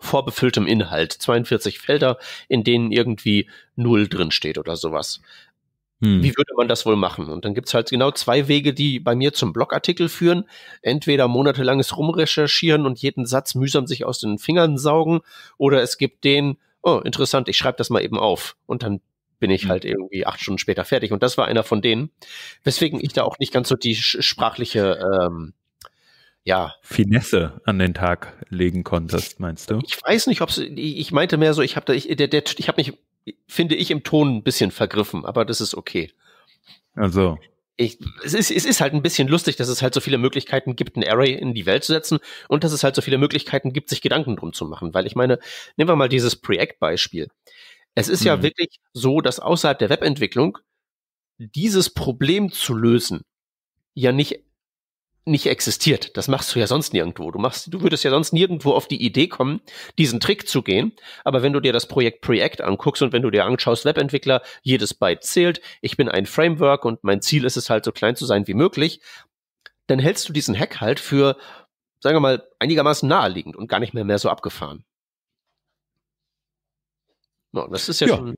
S3: vorbefülltem Inhalt. 42 Felder, in denen irgendwie null drinsteht oder sowas. Hm. Wie würde man das wohl machen? Und dann gibt's halt genau zwei Wege, die bei mir zum Blogartikel führen. Entweder monatelanges Rumrecherchieren und jeden Satz mühsam sich aus den Fingern saugen, oder es gibt den, oh, interessant, ich schreibe das mal eben auf. Und dann bin ich hm. halt irgendwie acht Stunden später fertig. Und das war einer von denen, weswegen ich da auch nicht ganz so die sprachliche ähm, ja.
S1: Finesse an den Tag legen konntest, meinst du? Ich
S3: weiß nicht, ob ich meinte mehr so, ich habe da, ich, der, der, ich habe mich, finde ich, im Ton ein bisschen vergriffen, aber das ist okay. Also. Ich, es, ist, es ist halt ein bisschen lustig, dass es halt so viele Möglichkeiten gibt, ein Array in die Welt zu setzen und dass es halt so viele Möglichkeiten gibt, sich Gedanken drum zu machen. Weil ich meine, nehmen wir mal dieses Preact-Beispiel. Es ist hm. ja mhm. wirklich so, dass außerhalb der Webentwicklung dieses Problem zu lösen ja nicht nicht existiert. Das machst du ja sonst nirgendwo. Du machst, du würdest ja sonst nirgendwo auf die Idee kommen, diesen Trick zu gehen. Aber wenn du dir das Projekt Preact anguckst und wenn du dir anschaust, Webentwickler, jedes Byte zählt, ich bin ein Framework und mein Ziel ist es halt, so klein zu sein wie möglich, dann hältst du diesen Hack halt für, sagen wir mal, einigermaßen naheliegend und gar nicht mehr mehr so abgefahren. No, das ist ja, ja, schon,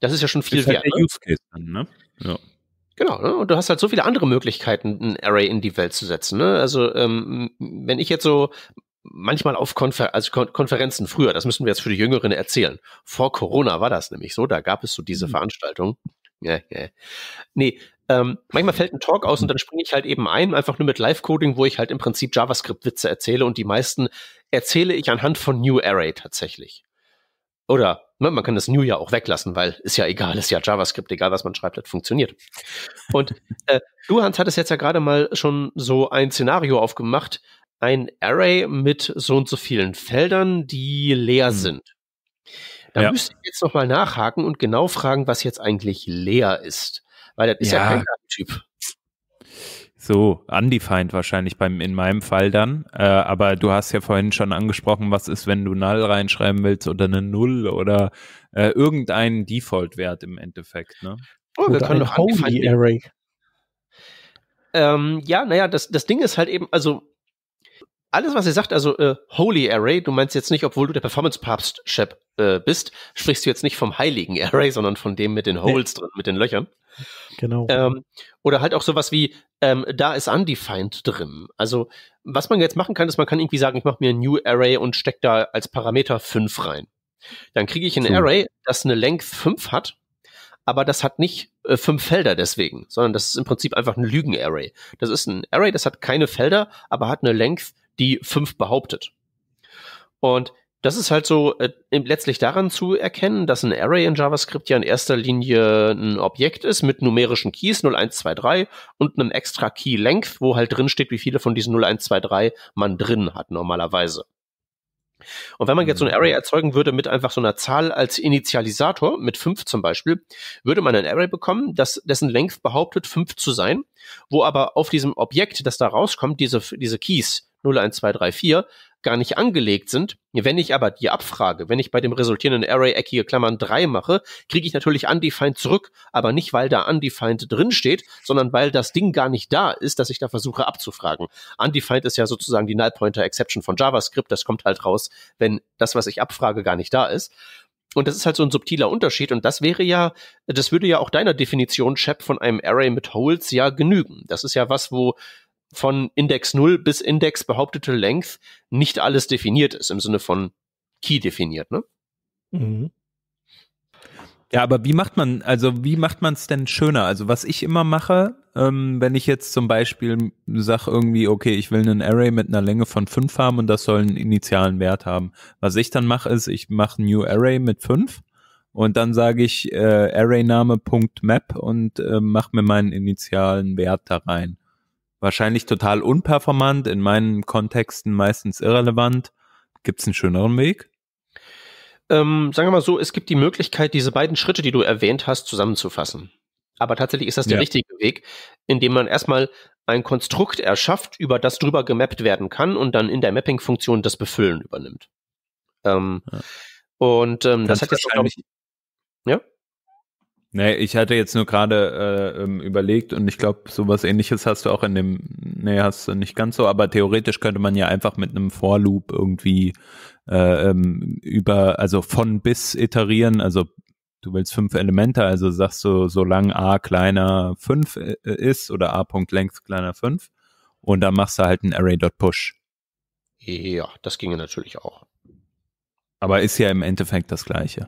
S3: das ist ja schon viel ist halt wert. Ne?
S1: Dann, ne? Ja.
S3: Genau, ne? und du hast halt so viele andere Möglichkeiten, ein Array in die Welt zu setzen. Ne? Also ähm, wenn ich jetzt so manchmal auf Konfer also Kon Konferenzen früher, das müssen wir jetzt für die Jüngeren erzählen. Vor Corona war das nämlich so, da gab es so diese mhm. Veranstaltung. Ja, ja. Nee, ähm, manchmal fällt ein Talk aus und dann springe ich halt eben ein, einfach nur mit Live-Coding, wo ich halt im Prinzip JavaScript-Witze erzähle und die meisten erzähle ich anhand von New Array tatsächlich. Oder Ne, man kann das New ja auch weglassen, weil ist ja egal, ist ja JavaScript, egal was man schreibt, das funktioniert. Und äh, du, Hans, hattest jetzt ja gerade mal schon so ein Szenario aufgemacht, ein Array mit so und so vielen Feldern, die leer hm. sind. Da ja. müsste ich jetzt nochmal nachhaken und genau fragen, was jetzt eigentlich leer ist. Weil das ist ja, ja kein Typ.
S1: So, undefined wahrscheinlich beim, in meinem Fall dann. Äh, aber du hast ja vorhin schon angesprochen, was ist, wenn du null reinschreiben willst oder eine Null oder äh, irgendeinen Default-Wert im Endeffekt, ne? Oh, wir können doch Holy Array.
S3: Ähm, ja, naja, das, das Ding ist halt eben, also alles, was ihr sagt, also äh, Holy Array, du meinst jetzt nicht, obwohl du der Performance-Papst äh, bist, sprichst du jetzt nicht vom heiligen Array, sondern von dem mit den Holes nee. drin, mit den Löchern. Genau. Ähm, oder halt auch sowas wie, ähm, da ist Undefined drin. Also, was man jetzt machen kann, ist, man kann irgendwie sagen, ich mache mir ein New Array und stecke da als Parameter 5 rein. Dann kriege ich ein so. Array, das eine Length 5 hat, aber das hat nicht äh, fünf Felder deswegen, sondern das ist im Prinzip einfach ein Lügen-Array. Das ist ein Array, das hat keine Felder, aber hat eine Length, die fünf behauptet. Und das ist halt so äh, letztlich daran zu erkennen, dass ein Array in JavaScript ja in erster Linie ein Objekt ist mit numerischen Keys 0, 1, 2, 3 und einem extra Key Length, wo halt drin steht, wie viele von diesen 0, 1, 2, 3 man drin hat normalerweise. Und wenn man jetzt so ein mhm. Array erzeugen würde mit einfach so einer Zahl als Initialisator, mit 5 zum Beispiel, würde man ein Array bekommen, das, dessen Length behauptet, 5 zu sein, wo aber auf diesem Objekt, das da rauskommt, diese, diese Keys 01234 gar nicht angelegt sind. Wenn ich aber die abfrage, wenn ich bei dem resultierenden Array eckige Klammern 3 mache, kriege ich natürlich undefined zurück, aber nicht, weil da undefined drinsteht, sondern weil das Ding gar nicht da ist, dass ich da versuche abzufragen. Undefined ist ja sozusagen die Null Pointer Exception von JavaScript, das kommt halt raus, wenn das, was ich abfrage, gar nicht da ist. Und das ist halt so ein subtiler Unterschied. Und das wäre ja, das würde ja auch deiner Definition, Chap, von einem Array mit Holes ja genügen. Das ist ja was, wo von Index 0 bis Index behauptete Length nicht alles definiert ist, im Sinne von Key definiert, ne?
S2: Mhm.
S1: Ja, aber wie macht man, also wie macht man es denn schöner? Also was ich immer mache, ähm, wenn ich jetzt zum Beispiel sage irgendwie, okay, ich will einen Array mit einer Länge von 5 haben und das soll einen initialen Wert haben. Was ich dann mache, ist, ich mache New Array mit 5 und dann sage ich äh, Arrayname.map und äh, mache mir meinen initialen Wert da rein wahrscheinlich total unperformant, in meinen Kontexten meistens irrelevant. Gibt es einen schöneren Weg?
S3: Ähm, sagen wir mal so, es gibt die Möglichkeit, diese beiden Schritte, die du erwähnt hast, zusammenzufassen. Aber tatsächlich ist das der ja. richtige Weg, indem man erstmal ein Konstrukt erschafft, über das drüber gemappt werden kann und dann in der Mapping-Funktion das Befüllen übernimmt. Ähm, ja. Und ähm, das hat jetzt wahrscheinlich, ich,
S1: Nee, ich hatte jetzt nur gerade äh, ähm, überlegt und ich glaube, sowas ähnliches hast du auch in dem, nee, hast du nicht ganz so, aber theoretisch könnte man ja einfach mit einem Vorloop irgendwie äh, ähm, über, also von bis iterieren, also du willst fünf Elemente, also sagst du, solange a kleiner fünf äh, ist oder a.length kleiner fünf und dann machst du halt ein Array.push. Ja, das ginge
S3: natürlich auch. Aber ist ja im Endeffekt das gleiche.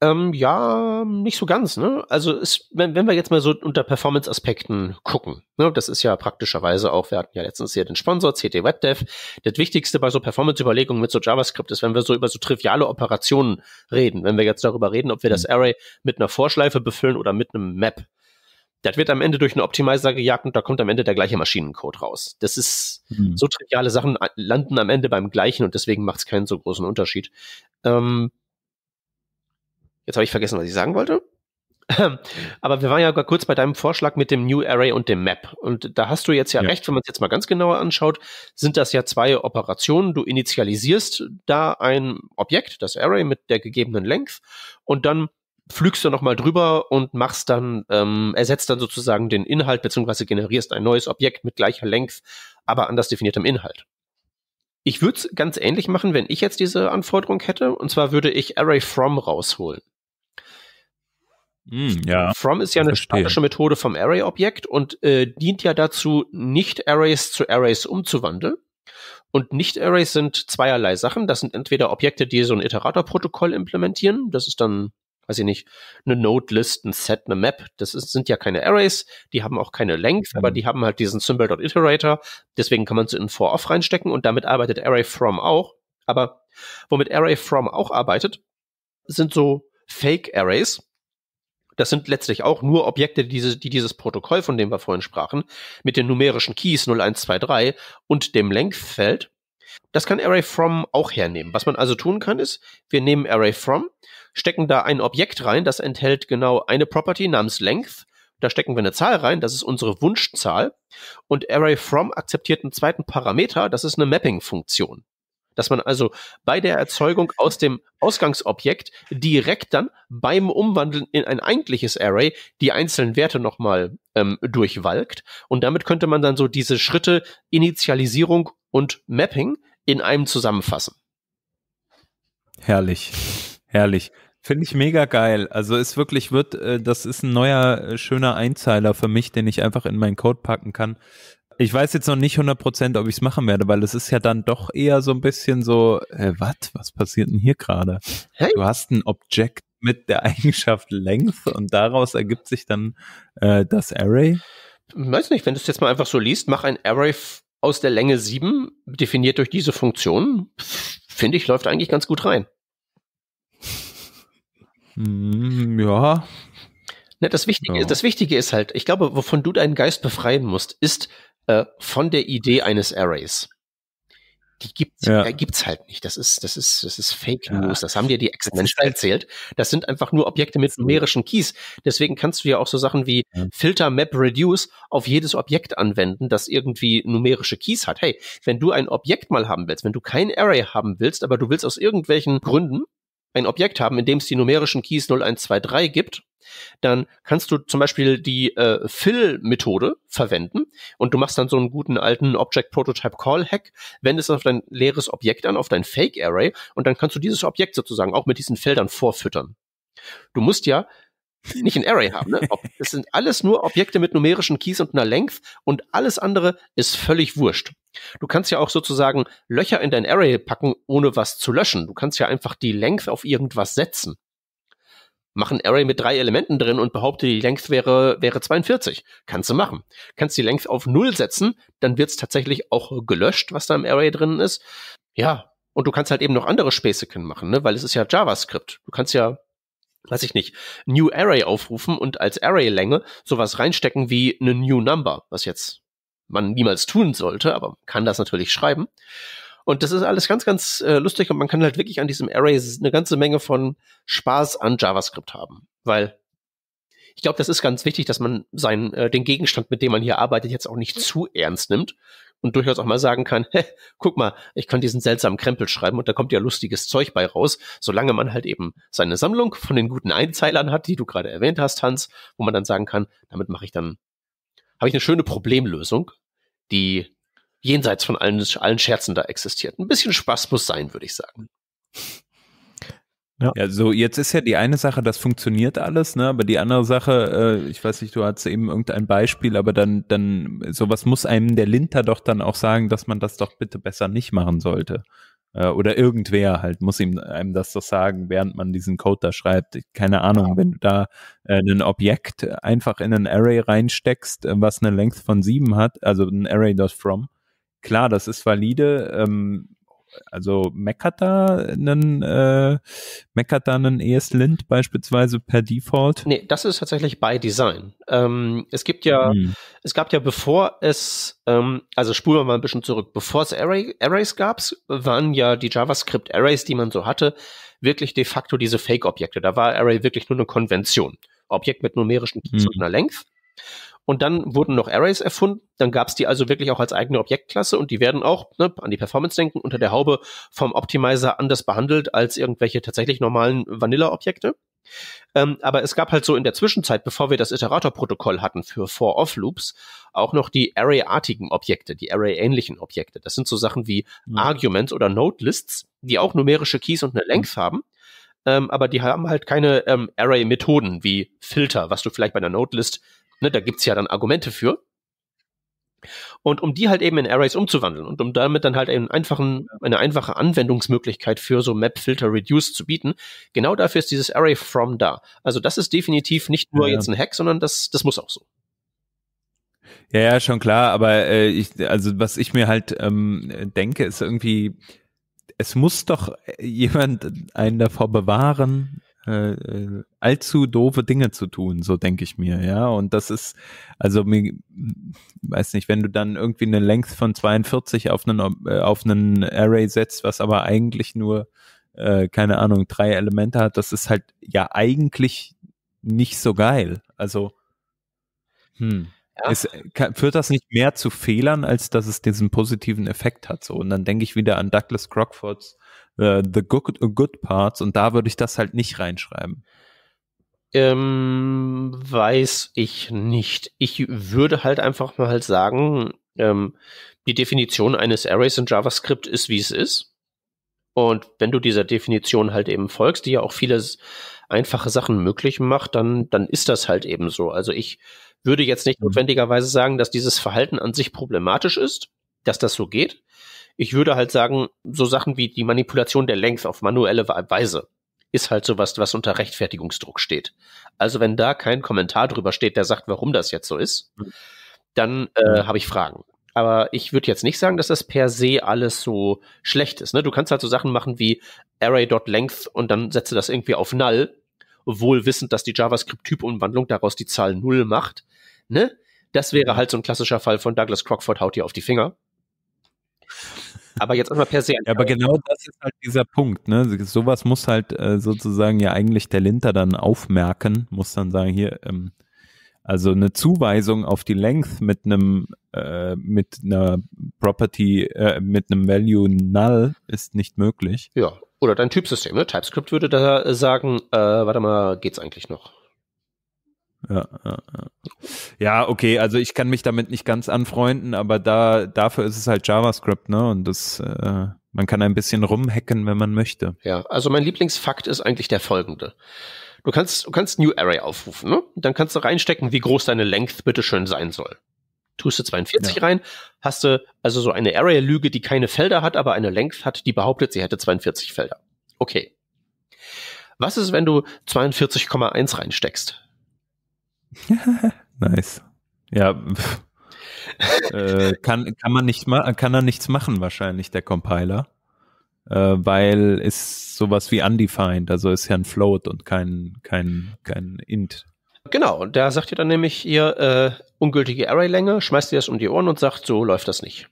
S3: Ähm, ja, nicht so ganz. Ne? Also ist, wenn, wenn wir jetzt mal so unter Performance-Aspekten gucken, ne? das ist ja praktischerweise auch, wir hatten ja letztens hier den Sponsor CT WebDev. Das Wichtigste bei so Performance-Überlegungen mit so JavaScript ist, wenn wir so über so triviale Operationen reden, wenn wir jetzt darüber reden, ob wir das mhm. Array mit einer Vorschleife befüllen oder mit einem Map. Das wird am Ende durch einen Optimizer gejagt und da kommt am Ende der gleiche Maschinencode raus. Das ist mhm. so triviale Sachen äh, landen am Ende beim gleichen und deswegen macht es keinen so großen Unterschied. Ähm, Jetzt habe ich vergessen, was ich sagen wollte. Ähm, aber wir waren ja kurz bei deinem Vorschlag mit dem New Array und dem Map. Und da hast du jetzt ja, ja. recht, wenn man es jetzt mal ganz genauer anschaut, sind das ja zwei Operationen. Du initialisierst da ein Objekt, das Array mit der gegebenen Length, und dann pflügst du nochmal drüber und machst dann, ähm, ersetzt dann sozusagen den Inhalt, beziehungsweise generierst ein neues Objekt mit gleicher Length, aber anders definiertem Inhalt. Ich würde es ganz ähnlich machen, wenn ich jetzt diese Anforderung hätte. Und zwar würde ich Array from rausholen. Mm, ja. From ist ja eine statische Methode vom Array-Objekt und äh, dient ja dazu, Nicht-Arrays zu Arrays umzuwandeln. Und Nicht-Arrays sind zweierlei Sachen. Das sind entweder Objekte, die so ein Iterator-Protokoll implementieren. Das ist dann, weiß ich nicht, eine Node-List, ein Set, eine Map. Das ist, sind ja keine Arrays. Die haben auch keine Length, mhm. aber hm. die haben halt diesen Symbol.iterator. Deswegen kann man sie in for-off reinstecken und damit arbeitet Array from auch. Aber womit Array from auch arbeitet, sind so Fake-Arrays das sind letztlich auch nur Objekte, die, diese, die dieses Protokoll, von dem wir vorhin sprachen, mit den numerischen Keys 0123 und dem Length-Feld, das kann ArrayFrom auch hernehmen. Was man also tun kann, ist, wir nehmen ArrayFrom, stecken da ein Objekt rein, das enthält genau eine Property namens length. Da stecken wir eine Zahl rein, das ist unsere Wunschzahl. Und ArrayFrom akzeptiert einen zweiten Parameter, das ist eine Mapping-Funktion dass man also bei der Erzeugung aus dem Ausgangsobjekt direkt dann beim Umwandeln in ein eigentliches Array die einzelnen Werte nochmal ähm, durchwalkt. Und damit könnte man dann so diese Schritte Initialisierung und Mapping in einem zusammenfassen.
S1: Herrlich, herrlich. Finde
S3: ich mega geil. Also
S1: ist wirklich wird, äh, das ist ein neuer äh, schöner Einzeiler für mich, den ich einfach in meinen Code packen kann ich weiß jetzt noch nicht 100%, ob ich es machen werde, weil es ist ja dann doch eher so ein bisschen so, äh, was, was passiert denn hier gerade? Hey. Du hast ein Object mit der Eigenschaft
S3: Length und daraus ergibt sich dann
S1: äh, das Array.
S3: Ich weiß nicht, wenn du es jetzt mal einfach so liest, mach ein Array aus der Länge 7, definiert durch diese Funktion, finde ich, läuft eigentlich ganz gut rein.
S1: Mm,
S3: ja, Ne, das, Wichtige, ja. das Wichtige ist halt, ich glaube, wovon du deinen Geist befreien musst, ist äh, von der Idee eines Arrays. Die gibt's, ja. äh, gibt's halt nicht. Das ist, das ist, das ist Fake ja. News. Das haben dir die Ex-Menschen erzählt. Das sind einfach nur Objekte mit numerischen Keys. Deswegen kannst du ja auch so Sachen wie ja. Filter, Map, Reduce auf jedes Objekt anwenden, das irgendwie numerische Keys hat. Hey, wenn du ein Objekt mal haben willst, wenn du kein Array haben willst, aber du willst aus irgendwelchen Gründen ein Objekt haben, in dem es die numerischen Keys 0123 gibt, dann kannst du zum Beispiel die äh, Fill-Methode verwenden und du machst dann so einen guten alten Object Prototype Call Hack, wendest auf dein leeres Objekt an, auf dein Fake Array und dann kannst du dieses Objekt sozusagen auch mit diesen Feldern vorfüttern. Du musst ja nicht ein Array haben. Ne? Ob, es sind alles nur Objekte mit numerischen Keys und einer Length und alles andere ist völlig wurscht. Du kannst ja auch sozusagen Löcher in dein Array packen, ohne was zu löschen. Du kannst ja einfach die Length auf irgendwas setzen. Mach ein Array mit drei Elementen drin und behaupte, die Length wäre, wäre 42. Kannst du machen. Kannst die Length auf 0 setzen, dann wird es tatsächlich auch gelöscht, was da im Array drin ist. Ja, und du kannst halt eben noch andere Späße machen, ne? weil es ist ja JavaScript. Du kannst ja weiß ich nicht, New Array aufrufen und als Array-Länge sowas reinstecken wie eine New Number, was jetzt man niemals tun sollte, aber kann das natürlich schreiben. Und das ist alles ganz, ganz äh, lustig und man kann halt wirklich an diesem Array eine ganze Menge von Spaß an JavaScript haben, weil ich glaube, das ist ganz wichtig, dass man seinen, äh, den Gegenstand, mit dem man hier arbeitet, jetzt auch nicht zu ernst nimmt, und durchaus auch mal sagen kann, hä, guck mal, ich kann diesen seltsamen Krempel schreiben und da kommt ja lustiges Zeug bei raus, solange man halt eben seine Sammlung von den guten Einzeilern hat, die du gerade erwähnt hast, Hans, wo man dann sagen kann, damit mache ich dann, habe ich eine schöne Problemlösung, die jenseits von allen, allen Scherzen da existiert. Ein bisschen Spaß muss sein, würde ich sagen.
S1: Ja. ja, so jetzt ist ja die eine Sache, das funktioniert alles, ne? Aber die andere Sache, äh, ich weiß nicht, du hattest eben irgendein Beispiel, aber dann, dann, sowas muss einem der Linter doch dann auch sagen, dass man das doch bitte besser nicht machen sollte. Äh, oder irgendwer halt muss ihm einem das doch sagen, während man diesen Code da schreibt. Keine Ahnung, wenn du da äh, ein Objekt einfach in ein Array reinsteckst, äh, was eine Length von sieben hat, also ein Array.from, klar, das ist valide, ähm, also meckert da einen, äh, meckert da einen ESLint beispielsweise per
S3: Default. Nee, das ist tatsächlich by Design. Ähm, es gibt ja, hm. es gab ja bevor es, ähm, also spulen wir mal ein bisschen zurück, bevor es Array, Arrays gab, waren ja die JavaScript Arrays, die man so hatte, wirklich de facto diese Fake-Objekte. Da war Array wirklich nur eine Konvention. Objekt mit numerischen Keys hm. und einer Length. Und dann wurden noch Arrays erfunden. Dann gab es die also wirklich auch als eigene Objektklasse und die werden auch, ne, an die Performance denken, unter der Haube vom Optimizer anders behandelt als irgendwelche tatsächlich normalen Vanilla-Objekte. Ähm, aber es gab halt so in der Zwischenzeit, bevor wir das Iterator-Protokoll hatten für For-Off-Loops, auch noch die Array-artigen Objekte, die Array-ähnlichen Objekte. Das sind so Sachen wie mhm. Arguments oder Node-Lists, die auch numerische Keys und eine Length mhm. haben. Ähm, aber die haben halt keine ähm, Array-Methoden wie Filter, was du vielleicht bei einer Node-List Ne, da es ja dann Argumente für. Und um die halt eben in Arrays umzuwandeln und um damit dann halt einen einfachen, eine einfache Anwendungsmöglichkeit für so Map Filter Reduce zu bieten, genau dafür ist dieses Array from da. Also das ist definitiv nicht nur ja. jetzt ein Hack, sondern das, das muss auch so.
S1: Ja, ja, schon klar, aber äh, ich, also was ich mir halt ähm, denke, ist irgendwie, es muss doch äh, jemand einen davor bewahren, äh, äh, allzu doofe Dinge zu tun, so denke ich mir, ja. Und das ist, also mir, weiß nicht, wenn du dann irgendwie eine Length von 42 auf einen, äh, auf einen Array setzt, was aber eigentlich nur, äh, keine Ahnung, drei Elemente hat, das ist halt ja eigentlich nicht so geil. Also, hm. Ja? Es, äh, kann, führt das nicht mehr zu Fehlern, als dass es diesen positiven Effekt hat? So und dann denke ich wieder an Douglas Crockfords uh, The Good, Good Parts und da würde ich das halt nicht reinschreiben.
S3: Ähm, weiß ich nicht. Ich würde halt einfach mal sagen, ähm, die Definition eines Arrays in JavaScript ist, wie es ist. Und wenn du dieser Definition halt eben folgst, die ja auch viele einfache Sachen möglich macht, dann, dann ist das halt eben so. Also ich würde jetzt nicht mhm. notwendigerweise sagen, dass dieses Verhalten an sich problematisch ist, dass das so geht. Ich würde halt sagen, so Sachen wie die Manipulation der Length auf manuelle Weise ist halt sowas, was unter Rechtfertigungsdruck steht. Also wenn da kein Kommentar drüber steht, der sagt, warum das jetzt so ist, mhm. dann äh, mhm. habe ich Fragen. Aber ich würde jetzt nicht sagen, dass das per se alles so schlecht ist. Ne? Du kannst halt so Sachen machen wie array.length und dann setze das irgendwie auf null wohl wissend, dass die JavaScript-Typumwandlung daraus die Zahl 0 macht. Ne? Das wäre halt so ein klassischer Fall von Douglas Crockford haut dir auf die Finger. Aber jetzt erstmal per se. Ja, aber genau das ist
S1: halt dieser Punkt. Ne? Sowas muss halt äh, sozusagen ja eigentlich der Linter dann aufmerken, muss dann sagen, hier, ähm, also eine Zuweisung auf die Length mit einem äh, mit einer Property, äh, mit einem Value Null ist nicht möglich.
S3: Ja, oder dein Typsystem, ne? TypeScript würde da äh, sagen, äh, warte mal, geht's eigentlich noch?
S1: Ja, ja, ja.
S3: ja, okay, also ich kann mich damit nicht ganz anfreunden,
S1: aber da, dafür ist es halt JavaScript, ne? Und das, äh, man kann ein bisschen rumhacken, wenn man möchte.
S3: Ja, also mein Lieblingsfakt ist eigentlich der folgende. Du kannst, du kannst New Array aufrufen, ne? Dann kannst du reinstecken, wie groß deine Length bitteschön sein soll tust du 42 ja. rein, hast du also so eine Array-Lüge, die keine Felder hat, aber eine Length hat, die behauptet, sie hätte 42 Felder. Okay. Was ist, wenn du 42,1 reinsteckst?
S1: nice. Ja. äh, kann, kann man nicht kann er nichts machen wahrscheinlich, der Compiler. Äh, weil ist sowas wie undefined, also ist ja ein Float und kein, kein, kein Int.
S3: Genau, und da sagt ihr dann nämlich ihr äh, ungültige Array-Länge, schmeißt ihr das um die Ohren und sagt, so läuft das nicht.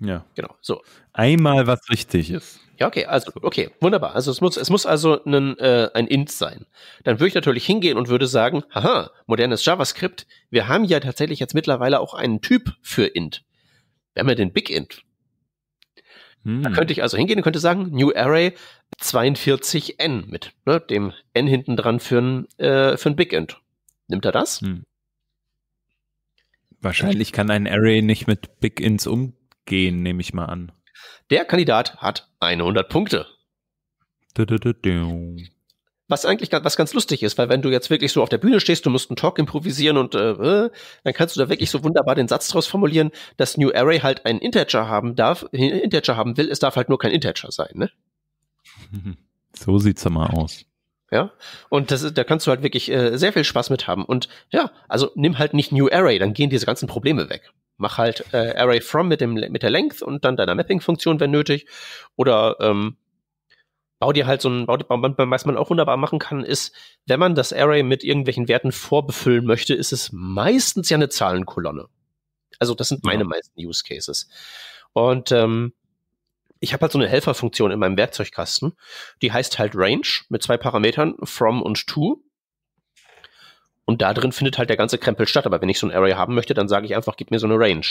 S1: Ja. Genau, so. Einmal was richtig ist.
S3: Ja, okay, also, okay, wunderbar. Also es muss, es muss also einen, äh, ein Int sein. Dann würde ich natürlich hingehen und würde sagen, haha, modernes JavaScript, wir haben ja tatsächlich jetzt mittlerweile auch einen Typ für Int. Wir haben ja den Big Int. Hm. Da könnte ich also hingehen und könnte sagen, New Array 42n mit ne, dem n hinten dran für ein, äh, für ein Big End. Nimmt er das? Hm.
S1: Wahrscheinlich kann ein Array nicht mit Big Ints umgehen, nehme ich mal an.
S3: Der Kandidat hat 100 Punkte. Du, Du, du, du, was eigentlich was ganz lustig ist, weil wenn du jetzt wirklich so auf der Bühne stehst, du musst einen Talk improvisieren und äh, äh dann kannst du da wirklich so wunderbar den Satz draus formulieren, dass New Array halt einen Integer haben darf, äh, Integer haben will, es darf halt nur kein Integer sein, ne?
S1: So sieht's ja mal aus.
S3: Ja, und das ist, da kannst du halt wirklich äh, sehr viel Spaß mit haben. Und ja, also nimm halt nicht New Array, dann gehen diese ganzen Probleme weg. Mach halt äh, Array from mit, dem, mit der Length und dann deiner Mapping-Funktion, wenn nötig. Oder ähm, bau dir halt so ein, bau, was man auch wunderbar machen kann, ist, wenn man das Array mit irgendwelchen Werten vorbefüllen möchte, ist es meistens ja eine Zahlenkolonne. Also das sind meine ja. meisten Use Cases. Und ähm, ich habe halt so eine Helferfunktion in meinem Werkzeugkasten, die heißt halt Range mit zwei Parametern, from und to. Und da drin findet halt der ganze Krempel statt. Aber wenn ich so ein Array haben möchte, dann sage ich einfach, gib mir so eine Range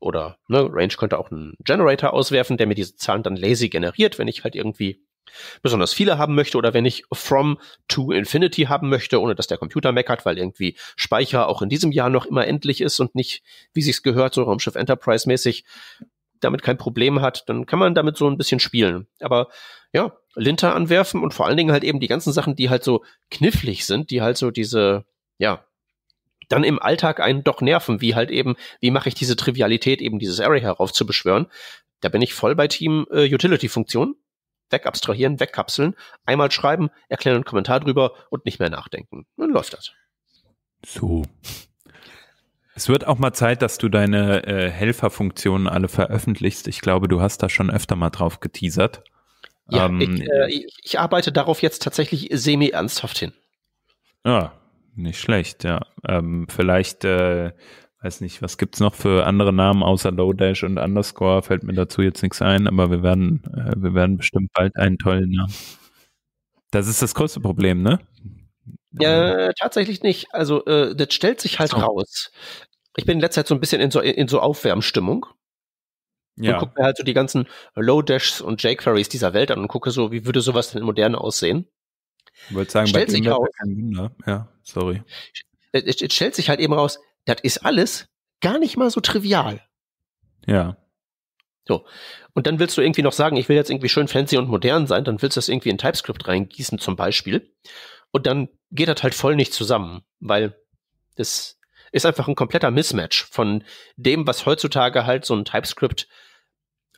S3: oder ne, Range könnte auch einen Generator auswerfen, der mir diese Zahlen dann lazy generiert, wenn ich halt irgendwie besonders viele haben möchte oder wenn ich from to infinity haben möchte, ohne dass der Computer meckert, weil irgendwie Speicher auch in diesem Jahr noch immer endlich ist und nicht, wie sich's gehört, so Raumschiff Enterprise mäßig damit kein Problem hat, dann kann man damit so ein bisschen spielen. Aber ja, Linter anwerfen und vor allen Dingen halt eben die ganzen Sachen, die halt so knifflig sind, die halt so diese, ja, dann im Alltag einen doch nerven, wie halt eben, wie mache ich diese Trivialität, eben dieses Array heraufzubeschwören. Da bin ich voll bei Team äh, Utility-Funktion. Wegabstrahieren, wegkapseln, einmal schreiben, erklären einen Kommentar drüber und nicht mehr nachdenken. Dann läuft das.
S1: So. Es wird auch mal Zeit, dass du deine äh, Helferfunktionen alle veröffentlichst. Ich glaube, du hast da schon öfter mal drauf geteasert. Ja, ähm,
S3: ich, äh, ich, arbeite darauf jetzt tatsächlich semi-ernsthaft hin.
S1: Ja, ah, nicht schlecht, ja. Ähm, vielleicht, äh, weiß nicht, was gibt es noch für andere Namen außer Lowdash und Underscore? Fällt mir dazu jetzt nichts ein, aber wir werden, äh, wir werden bestimmt bald einen tollen Namen. Das ist das größte Problem, ne?
S3: Ja, tatsächlich nicht. Also, äh, das stellt sich halt so. raus. Ich bin in letzter Zeit so ein bisschen in so, in so Aufwärmstimmung. Ja. Und gucke mir halt so die ganzen Lowdashs und jQueries dieser Welt an und gucke so, wie würde sowas denn modern aussehen? Ich wollte sagen, stellt bei sich raus, kein Wunder. Ja, sorry. Es, es stellt sich halt eben raus, das ist alles gar nicht mal so trivial. Ja. So. Und dann willst du irgendwie noch sagen, ich will jetzt irgendwie schön fancy und modern sein, dann willst du das irgendwie in TypeScript reingießen zum Beispiel. Und dann geht das halt voll nicht zusammen, weil das ist einfach ein kompletter Mismatch von dem, was heutzutage halt so ein TypeScript,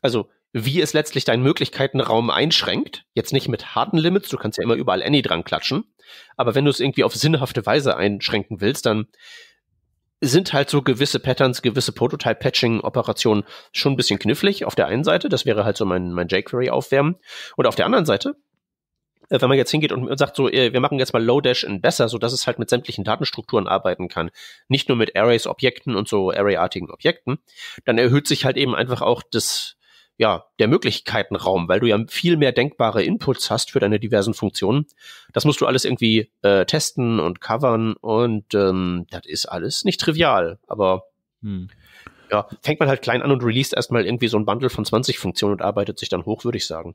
S3: also wie es letztlich deinen Möglichkeitenraum einschränkt. Jetzt nicht mit harten Limits, du kannst ja immer überall Any dran klatschen. Aber wenn du es irgendwie auf sinnhafte Weise einschränken willst, dann sind halt so gewisse Patterns, gewisse Prototype-Patching-Operationen schon ein bisschen knifflig auf der einen Seite. Das wäre halt so mein, mein jQuery aufwärmen. Und auf der anderen Seite, äh, wenn man jetzt hingeht und sagt so, äh, wir machen jetzt mal Lodash in besser, so dass es halt mit sämtlichen Datenstrukturen arbeiten kann, nicht nur mit Arrays, Objekten und so Array-artigen Objekten, dann erhöht sich halt eben einfach auch das ja, der Möglichkeitenraum, weil du ja viel mehr denkbare Inputs hast für deine diversen Funktionen. Das musst du alles irgendwie äh, testen und covern und ähm, das ist alles nicht trivial, aber hm. ja, fängt man halt klein an und released erstmal irgendwie so ein Bundle von 20 Funktionen und arbeitet sich dann hoch, würde ich sagen.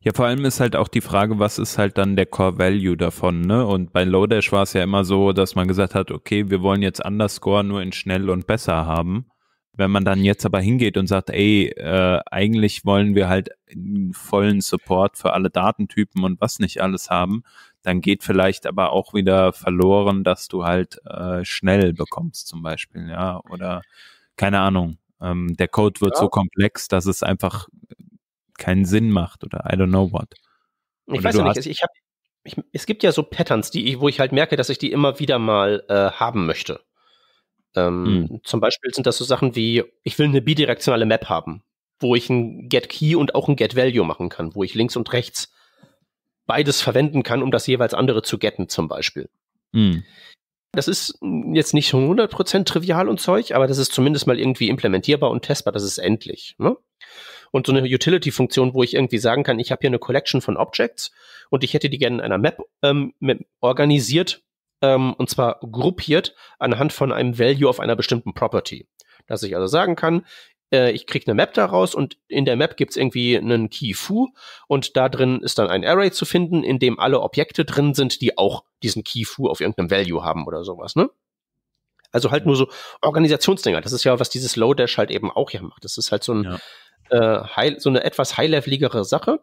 S1: Ja, vor allem ist halt auch die Frage, was ist halt dann der Core Value davon, ne? Und bei Lodash war es ja immer so, dass man gesagt hat, okay, wir wollen jetzt Underscore nur in schnell und besser haben. Wenn man dann jetzt aber hingeht und sagt, ey, äh, eigentlich wollen wir halt vollen Support für alle Datentypen und was nicht alles haben, dann geht vielleicht aber auch wieder verloren, dass du halt äh, schnell bekommst zum Beispiel, ja, oder keine Ahnung. Ähm, der Code wird ja. so komplex, dass es einfach keinen Sinn macht oder I don't know what.
S3: Ich weiß ja nicht, also ich habe ich, es gibt ja so Patterns, die ich, wo ich halt merke, dass ich die immer wieder mal äh, haben möchte. Ähm, mhm. Zum Beispiel sind das so Sachen wie, ich will eine bidirektionale Map haben, wo ich ein Get Key und auch ein Get Value machen kann, wo ich links und rechts beides verwenden kann, um das jeweils andere zu getten, zum Beispiel. Mhm. Das ist jetzt nicht 100% trivial und Zeug, aber das ist zumindest mal irgendwie implementierbar und testbar, das ist endlich. Ne? Und so eine Utility-Funktion, wo ich irgendwie sagen kann, ich habe hier eine Collection von Objects und ich hätte die gerne in einer Map ähm, organisiert ähm, und zwar gruppiert anhand von einem Value auf einer bestimmten Property. Dass ich also sagen kann, äh, ich kriege eine Map daraus und in der Map gibt's irgendwie einen Key Foo und da drin ist dann ein Array zu finden, in dem alle Objekte drin sind, die auch diesen Key Foo auf irgendeinem Value haben oder sowas, ne? Also halt nur so Organisationsdinger. Das ist ja, was dieses Low Dash halt eben auch ja macht. Das ist halt so ein ja äh, high, so eine etwas high-leveligere Sache.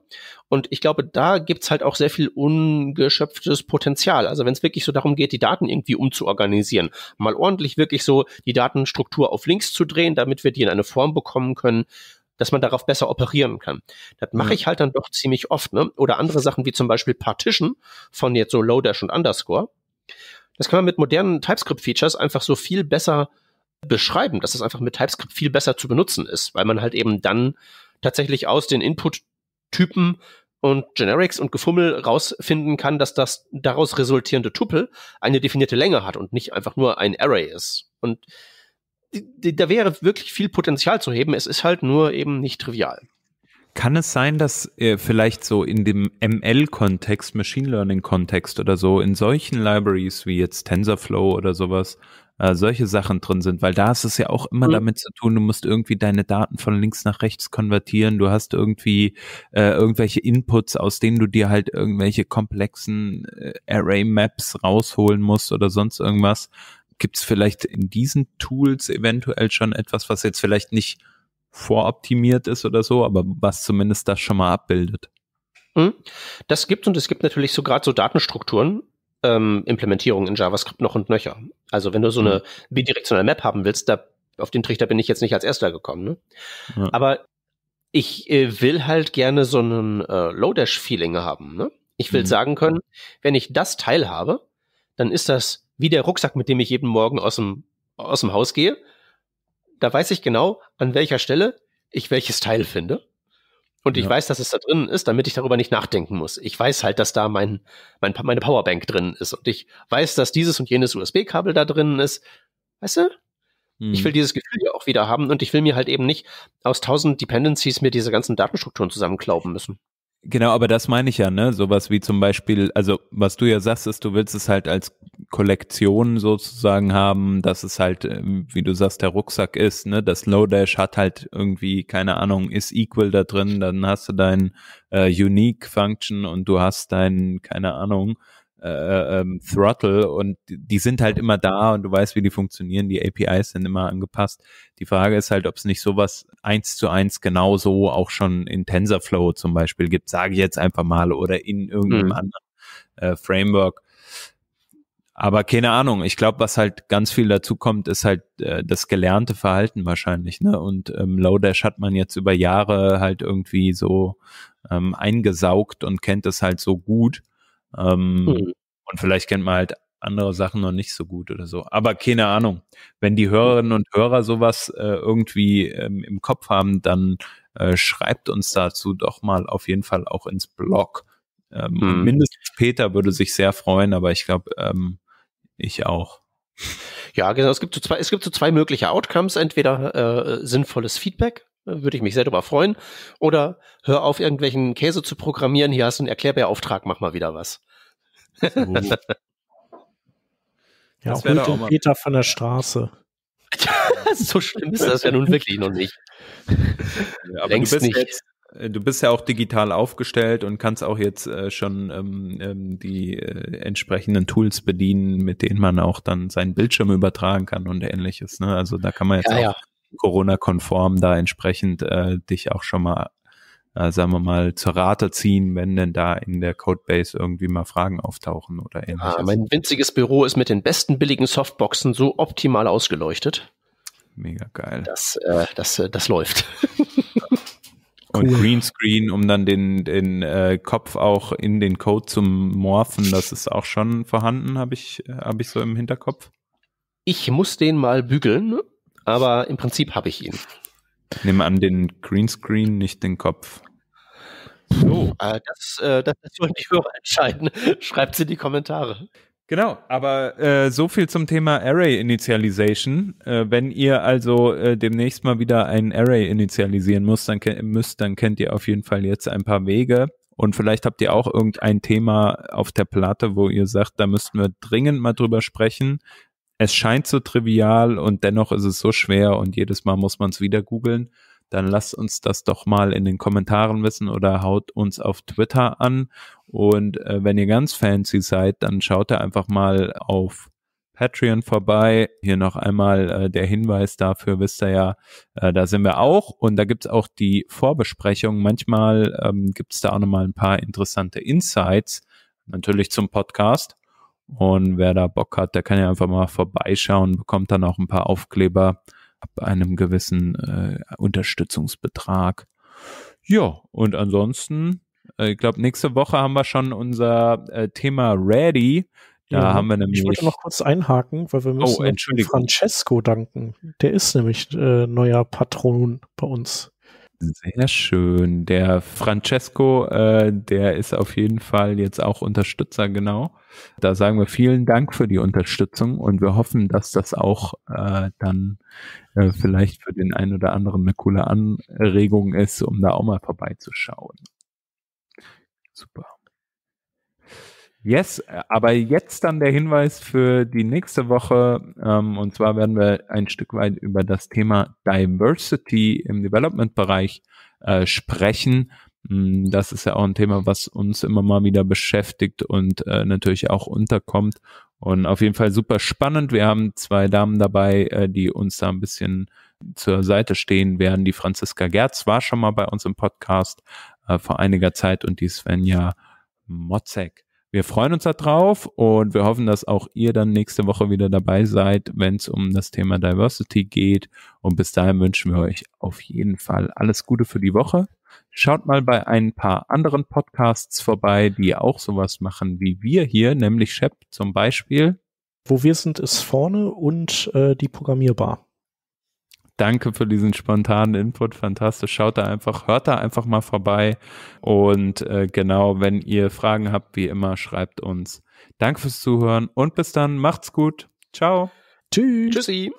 S3: Und ich glaube, da gibt's halt auch sehr viel ungeschöpftes Potenzial. Also wenn es wirklich so darum geht, die Daten irgendwie umzuorganisieren, mal ordentlich wirklich so die Datenstruktur auf links zu drehen, damit wir die in eine Form bekommen können, dass man darauf besser operieren kann. Das mache mhm. ich halt dann doch ziemlich oft. Ne? Oder andere Sachen wie zum Beispiel Partition von jetzt so Lodash und Underscore. Das kann man mit modernen TypeScript-Features einfach so viel besser beschreiben, dass es einfach mit TypeScript viel besser zu benutzen ist, weil man halt eben dann tatsächlich aus den Input-Typen und Generics und Gefummel rausfinden kann, dass das daraus resultierende Tupel eine definierte Länge hat und nicht einfach nur ein Array ist. Und da wäre wirklich viel Potenzial zu heben. Es ist halt nur eben nicht trivial. Kann es sein,
S1: dass äh, vielleicht so in dem ML-Kontext, Machine Learning-Kontext oder so, in solchen Libraries wie jetzt TensorFlow oder sowas, äh, solche Sachen drin sind, weil da ist es ja auch immer mhm. damit zu tun, du musst irgendwie deine Daten von links nach rechts konvertieren, du hast irgendwie äh, irgendwelche Inputs, aus denen du dir halt irgendwelche komplexen äh, Array-Maps rausholen musst oder sonst irgendwas. Gibt es vielleicht in diesen Tools eventuell schon etwas, was jetzt vielleicht nicht voroptimiert ist oder so, aber was zumindest das schon mal abbildet?
S3: Mhm. Das gibt und es gibt natürlich so gerade so Datenstrukturen, ähm, Implementierungen in JavaScript noch und nöcher. Also wenn du so eine hm. bidirektionale Map haben willst, da auf den Trichter bin ich jetzt nicht als erster gekommen. Ne? Ja. Aber ich äh, will halt gerne so einen äh, Lodash-Feeling haben. Ne? Ich will mhm. sagen können, wenn ich das Teil habe, dann ist das wie der Rucksack, mit dem ich jeden Morgen aus dem, aus dem Haus gehe. Da weiß ich genau, an welcher Stelle ich welches Teil finde. Und ich ja. weiß, dass es da drin ist, damit ich darüber nicht nachdenken muss. Ich weiß halt, dass da mein, mein meine Powerbank drin ist. Und ich weiß, dass dieses und jenes USB-Kabel da drin ist. Weißt du? Hm. Ich will hm. dieses Gefühl ja auch wieder haben und ich will mir halt eben nicht aus tausend Dependencies mir diese ganzen Datenstrukturen zusammenklauben müssen.
S1: Genau, aber das meine ich ja, ne? Sowas wie zum Beispiel, also was du ja sagst, ist, du willst es halt als Kollektion sozusagen haben, dass es halt, äh, wie du sagst, der Rucksack ist, ne? Das Lodash hat halt irgendwie, keine Ahnung, ist Equal da drin, dann hast du dein äh, Unique Function und du hast dein, keine Ahnung, äh, äh, ähm, Throttle und die sind halt immer da und du weißt, wie die funktionieren. Die APIs sind immer angepasst. Die Frage ist halt, ob es nicht sowas eins zu eins genauso auch schon in TensorFlow zum Beispiel gibt, sage ich jetzt einfach mal, oder in irgendeinem mhm. anderen äh, Framework. Aber keine Ahnung. Ich glaube, was halt ganz viel dazu kommt, ist halt äh, das gelernte Verhalten wahrscheinlich. Ne? Und ähm, Lodash hat man jetzt über Jahre halt irgendwie so ähm, eingesaugt und kennt es halt so gut, ähm, mhm. Und vielleicht kennt man halt andere Sachen noch nicht so gut oder so. Aber keine Ahnung. Wenn die Hörerinnen und Hörer sowas äh, irgendwie ähm, im Kopf haben, dann äh, schreibt uns dazu doch mal auf jeden Fall auch ins Blog. Ähm, hm. Mindestens Peter würde sich sehr freuen, aber ich
S3: glaube, ähm, ich auch. Ja, genau. Es gibt so zwei, es gibt so zwei mögliche Outcomes. Entweder äh, sinnvolles Feedback würde ich mich sehr darüber freuen. Oder hör auf, irgendwelchen Käse zu programmieren. Hier hast du einen Erklärbeauftrag, mach mal wieder was. So. ja, das holt den
S2: Peter von der Straße. so
S1: schlimm ist das ja nun wirklich noch nicht. Ja, aber du bist nicht. Jetzt, äh, du bist ja auch digital aufgestellt und kannst auch jetzt äh, schon ähm, ähm, die äh, entsprechenden Tools bedienen, mit denen man auch dann seinen Bildschirm übertragen kann und ähnliches. Ne? Also da kann man jetzt ja, auch ja Corona-konform da entsprechend äh, dich auch schon mal, äh, sagen wir mal, zur Rate ziehen, wenn denn da in der Codebase irgendwie mal Fragen auftauchen oder ah, ähnliches. Ja, mein
S3: winziges Büro ist mit den besten billigen Softboxen so optimal ausgeleuchtet. Mega
S1: geil. Das, äh, das, äh, das läuft. Und cool. Greenscreen, um dann den, den äh, Kopf auch in den Code zu morphen, das ist auch schon vorhanden,
S3: habe ich, äh, hab ich so im Hinterkopf. Ich muss den mal bügeln aber im Prinzip habe ich ihn. Nimm
S1: an den Greenscreen, nicht den Kopf.
S3: So, äh, das, äh, das sollen die Hörer entscheiden. Schreibt es in die Kommentare.
S1: Genau, aber äh, so viel zum Thema Array Initialization. Äh, wenn ihr also äh, demnächst mal wieder ein Array initialisieren müsst dann, müsst, dann kennt ihr auf jeden Fall jetzt ein paar Wege. Und vielleicht habt ihr auch irgendein Thema auf der Platte, wo ihr sagt, da müssten wir dringend mal drüber sprechen es scheint so trivial und dennoch ist es so schwer und jedes Mal muss man es wieder googeln, dann lasst uns das doch mal in den Kommentaren wissen oder haut uns auf Twitter an. Und äh, wenn ihr ganz fancy seid, dann schaut da einfach mal auf Patreon vorbei. Hier noch einmal äh, der Hinweis dafür, wisst ihr ja, äh, da sind wir auch und da gibt's auch die Vorbesprechung. Manchmal ähm, gibt's da auch nochmal ein paar interessante Insights, natürlich zum Podcast. Und wer da Bock hat, der kann ja einfach mal vorbeischauen, bekommt dann auch ein paar Aufkleber ab einem gewissen äh, Unterstützungsbetrag. Ja, und
S2: ansonsten,
S1: äh, ich glaube, nächste Woche haben wir schon unser äh, Thema Ready. Da ja, haben wir nämlich. Ich wollte
S2: noch kurz einhaken, weil wir oh, müssen oh, Francesco danken. Der ist nämlich äh, neuer Patron bei uns. Sehr schön. Der
S1: Francesco, äh, der ist auf jeden Fall jetzt auch Unterstützer, genau. Da sagen wir vielen Dank für die Unterstützung und wir hoffen, dass das auch äh, dann äh, vielleicht für den einen oder anderen eine coole Anregung ist, um da auch mal vorbeizuschauen. Super. Yes, aber jetzt dann der Hinweis für die nächste Woche. Ähm, und zwar werden wir ein Stück weit über das Thema Diversity im Development-Bereich äh, sprechen. Mm, das ist ja auch ein Thema, was uns immer mal wieder beschäftigt und äh, natürlich auch unterkommt. Und auf jeden Fall super spannend. Wir haben zwei Damen dabei, äh, die uns da ein bisschen zur Seite stehen werden. Die Franziska Gerz war schon mal bei uns im Podcast äh, vor einiger Zeit und die Svenja Mozek. Wir freuen uns darauf und wir hoffen, dass auch ihr dann nächste Woche wieder dabei seid, wenn es um das Thema Diversity geht. Und bis dahin wünschen wir euch auf jeden Fall alles Gute für die Woche. Schaut mal bei ein paar anderen Podcasts vorbei, die auch sowas machen wie wir hier, nämlich Shep zum Beispiel.
S2: Wo wir sind, ist vorne und äh, die Programmierbar.
S1: Danke für diesen spontanen Input, fantastisch. Schaut da einfach, hört da einfach mal vorbei. Und äh, genau, wenn ihr Fragen habt, wie immer, schreibt uns. Danke fürs Zuhören und bis dann. Macht's gut. Ciao. Tschüss. Tschüssi.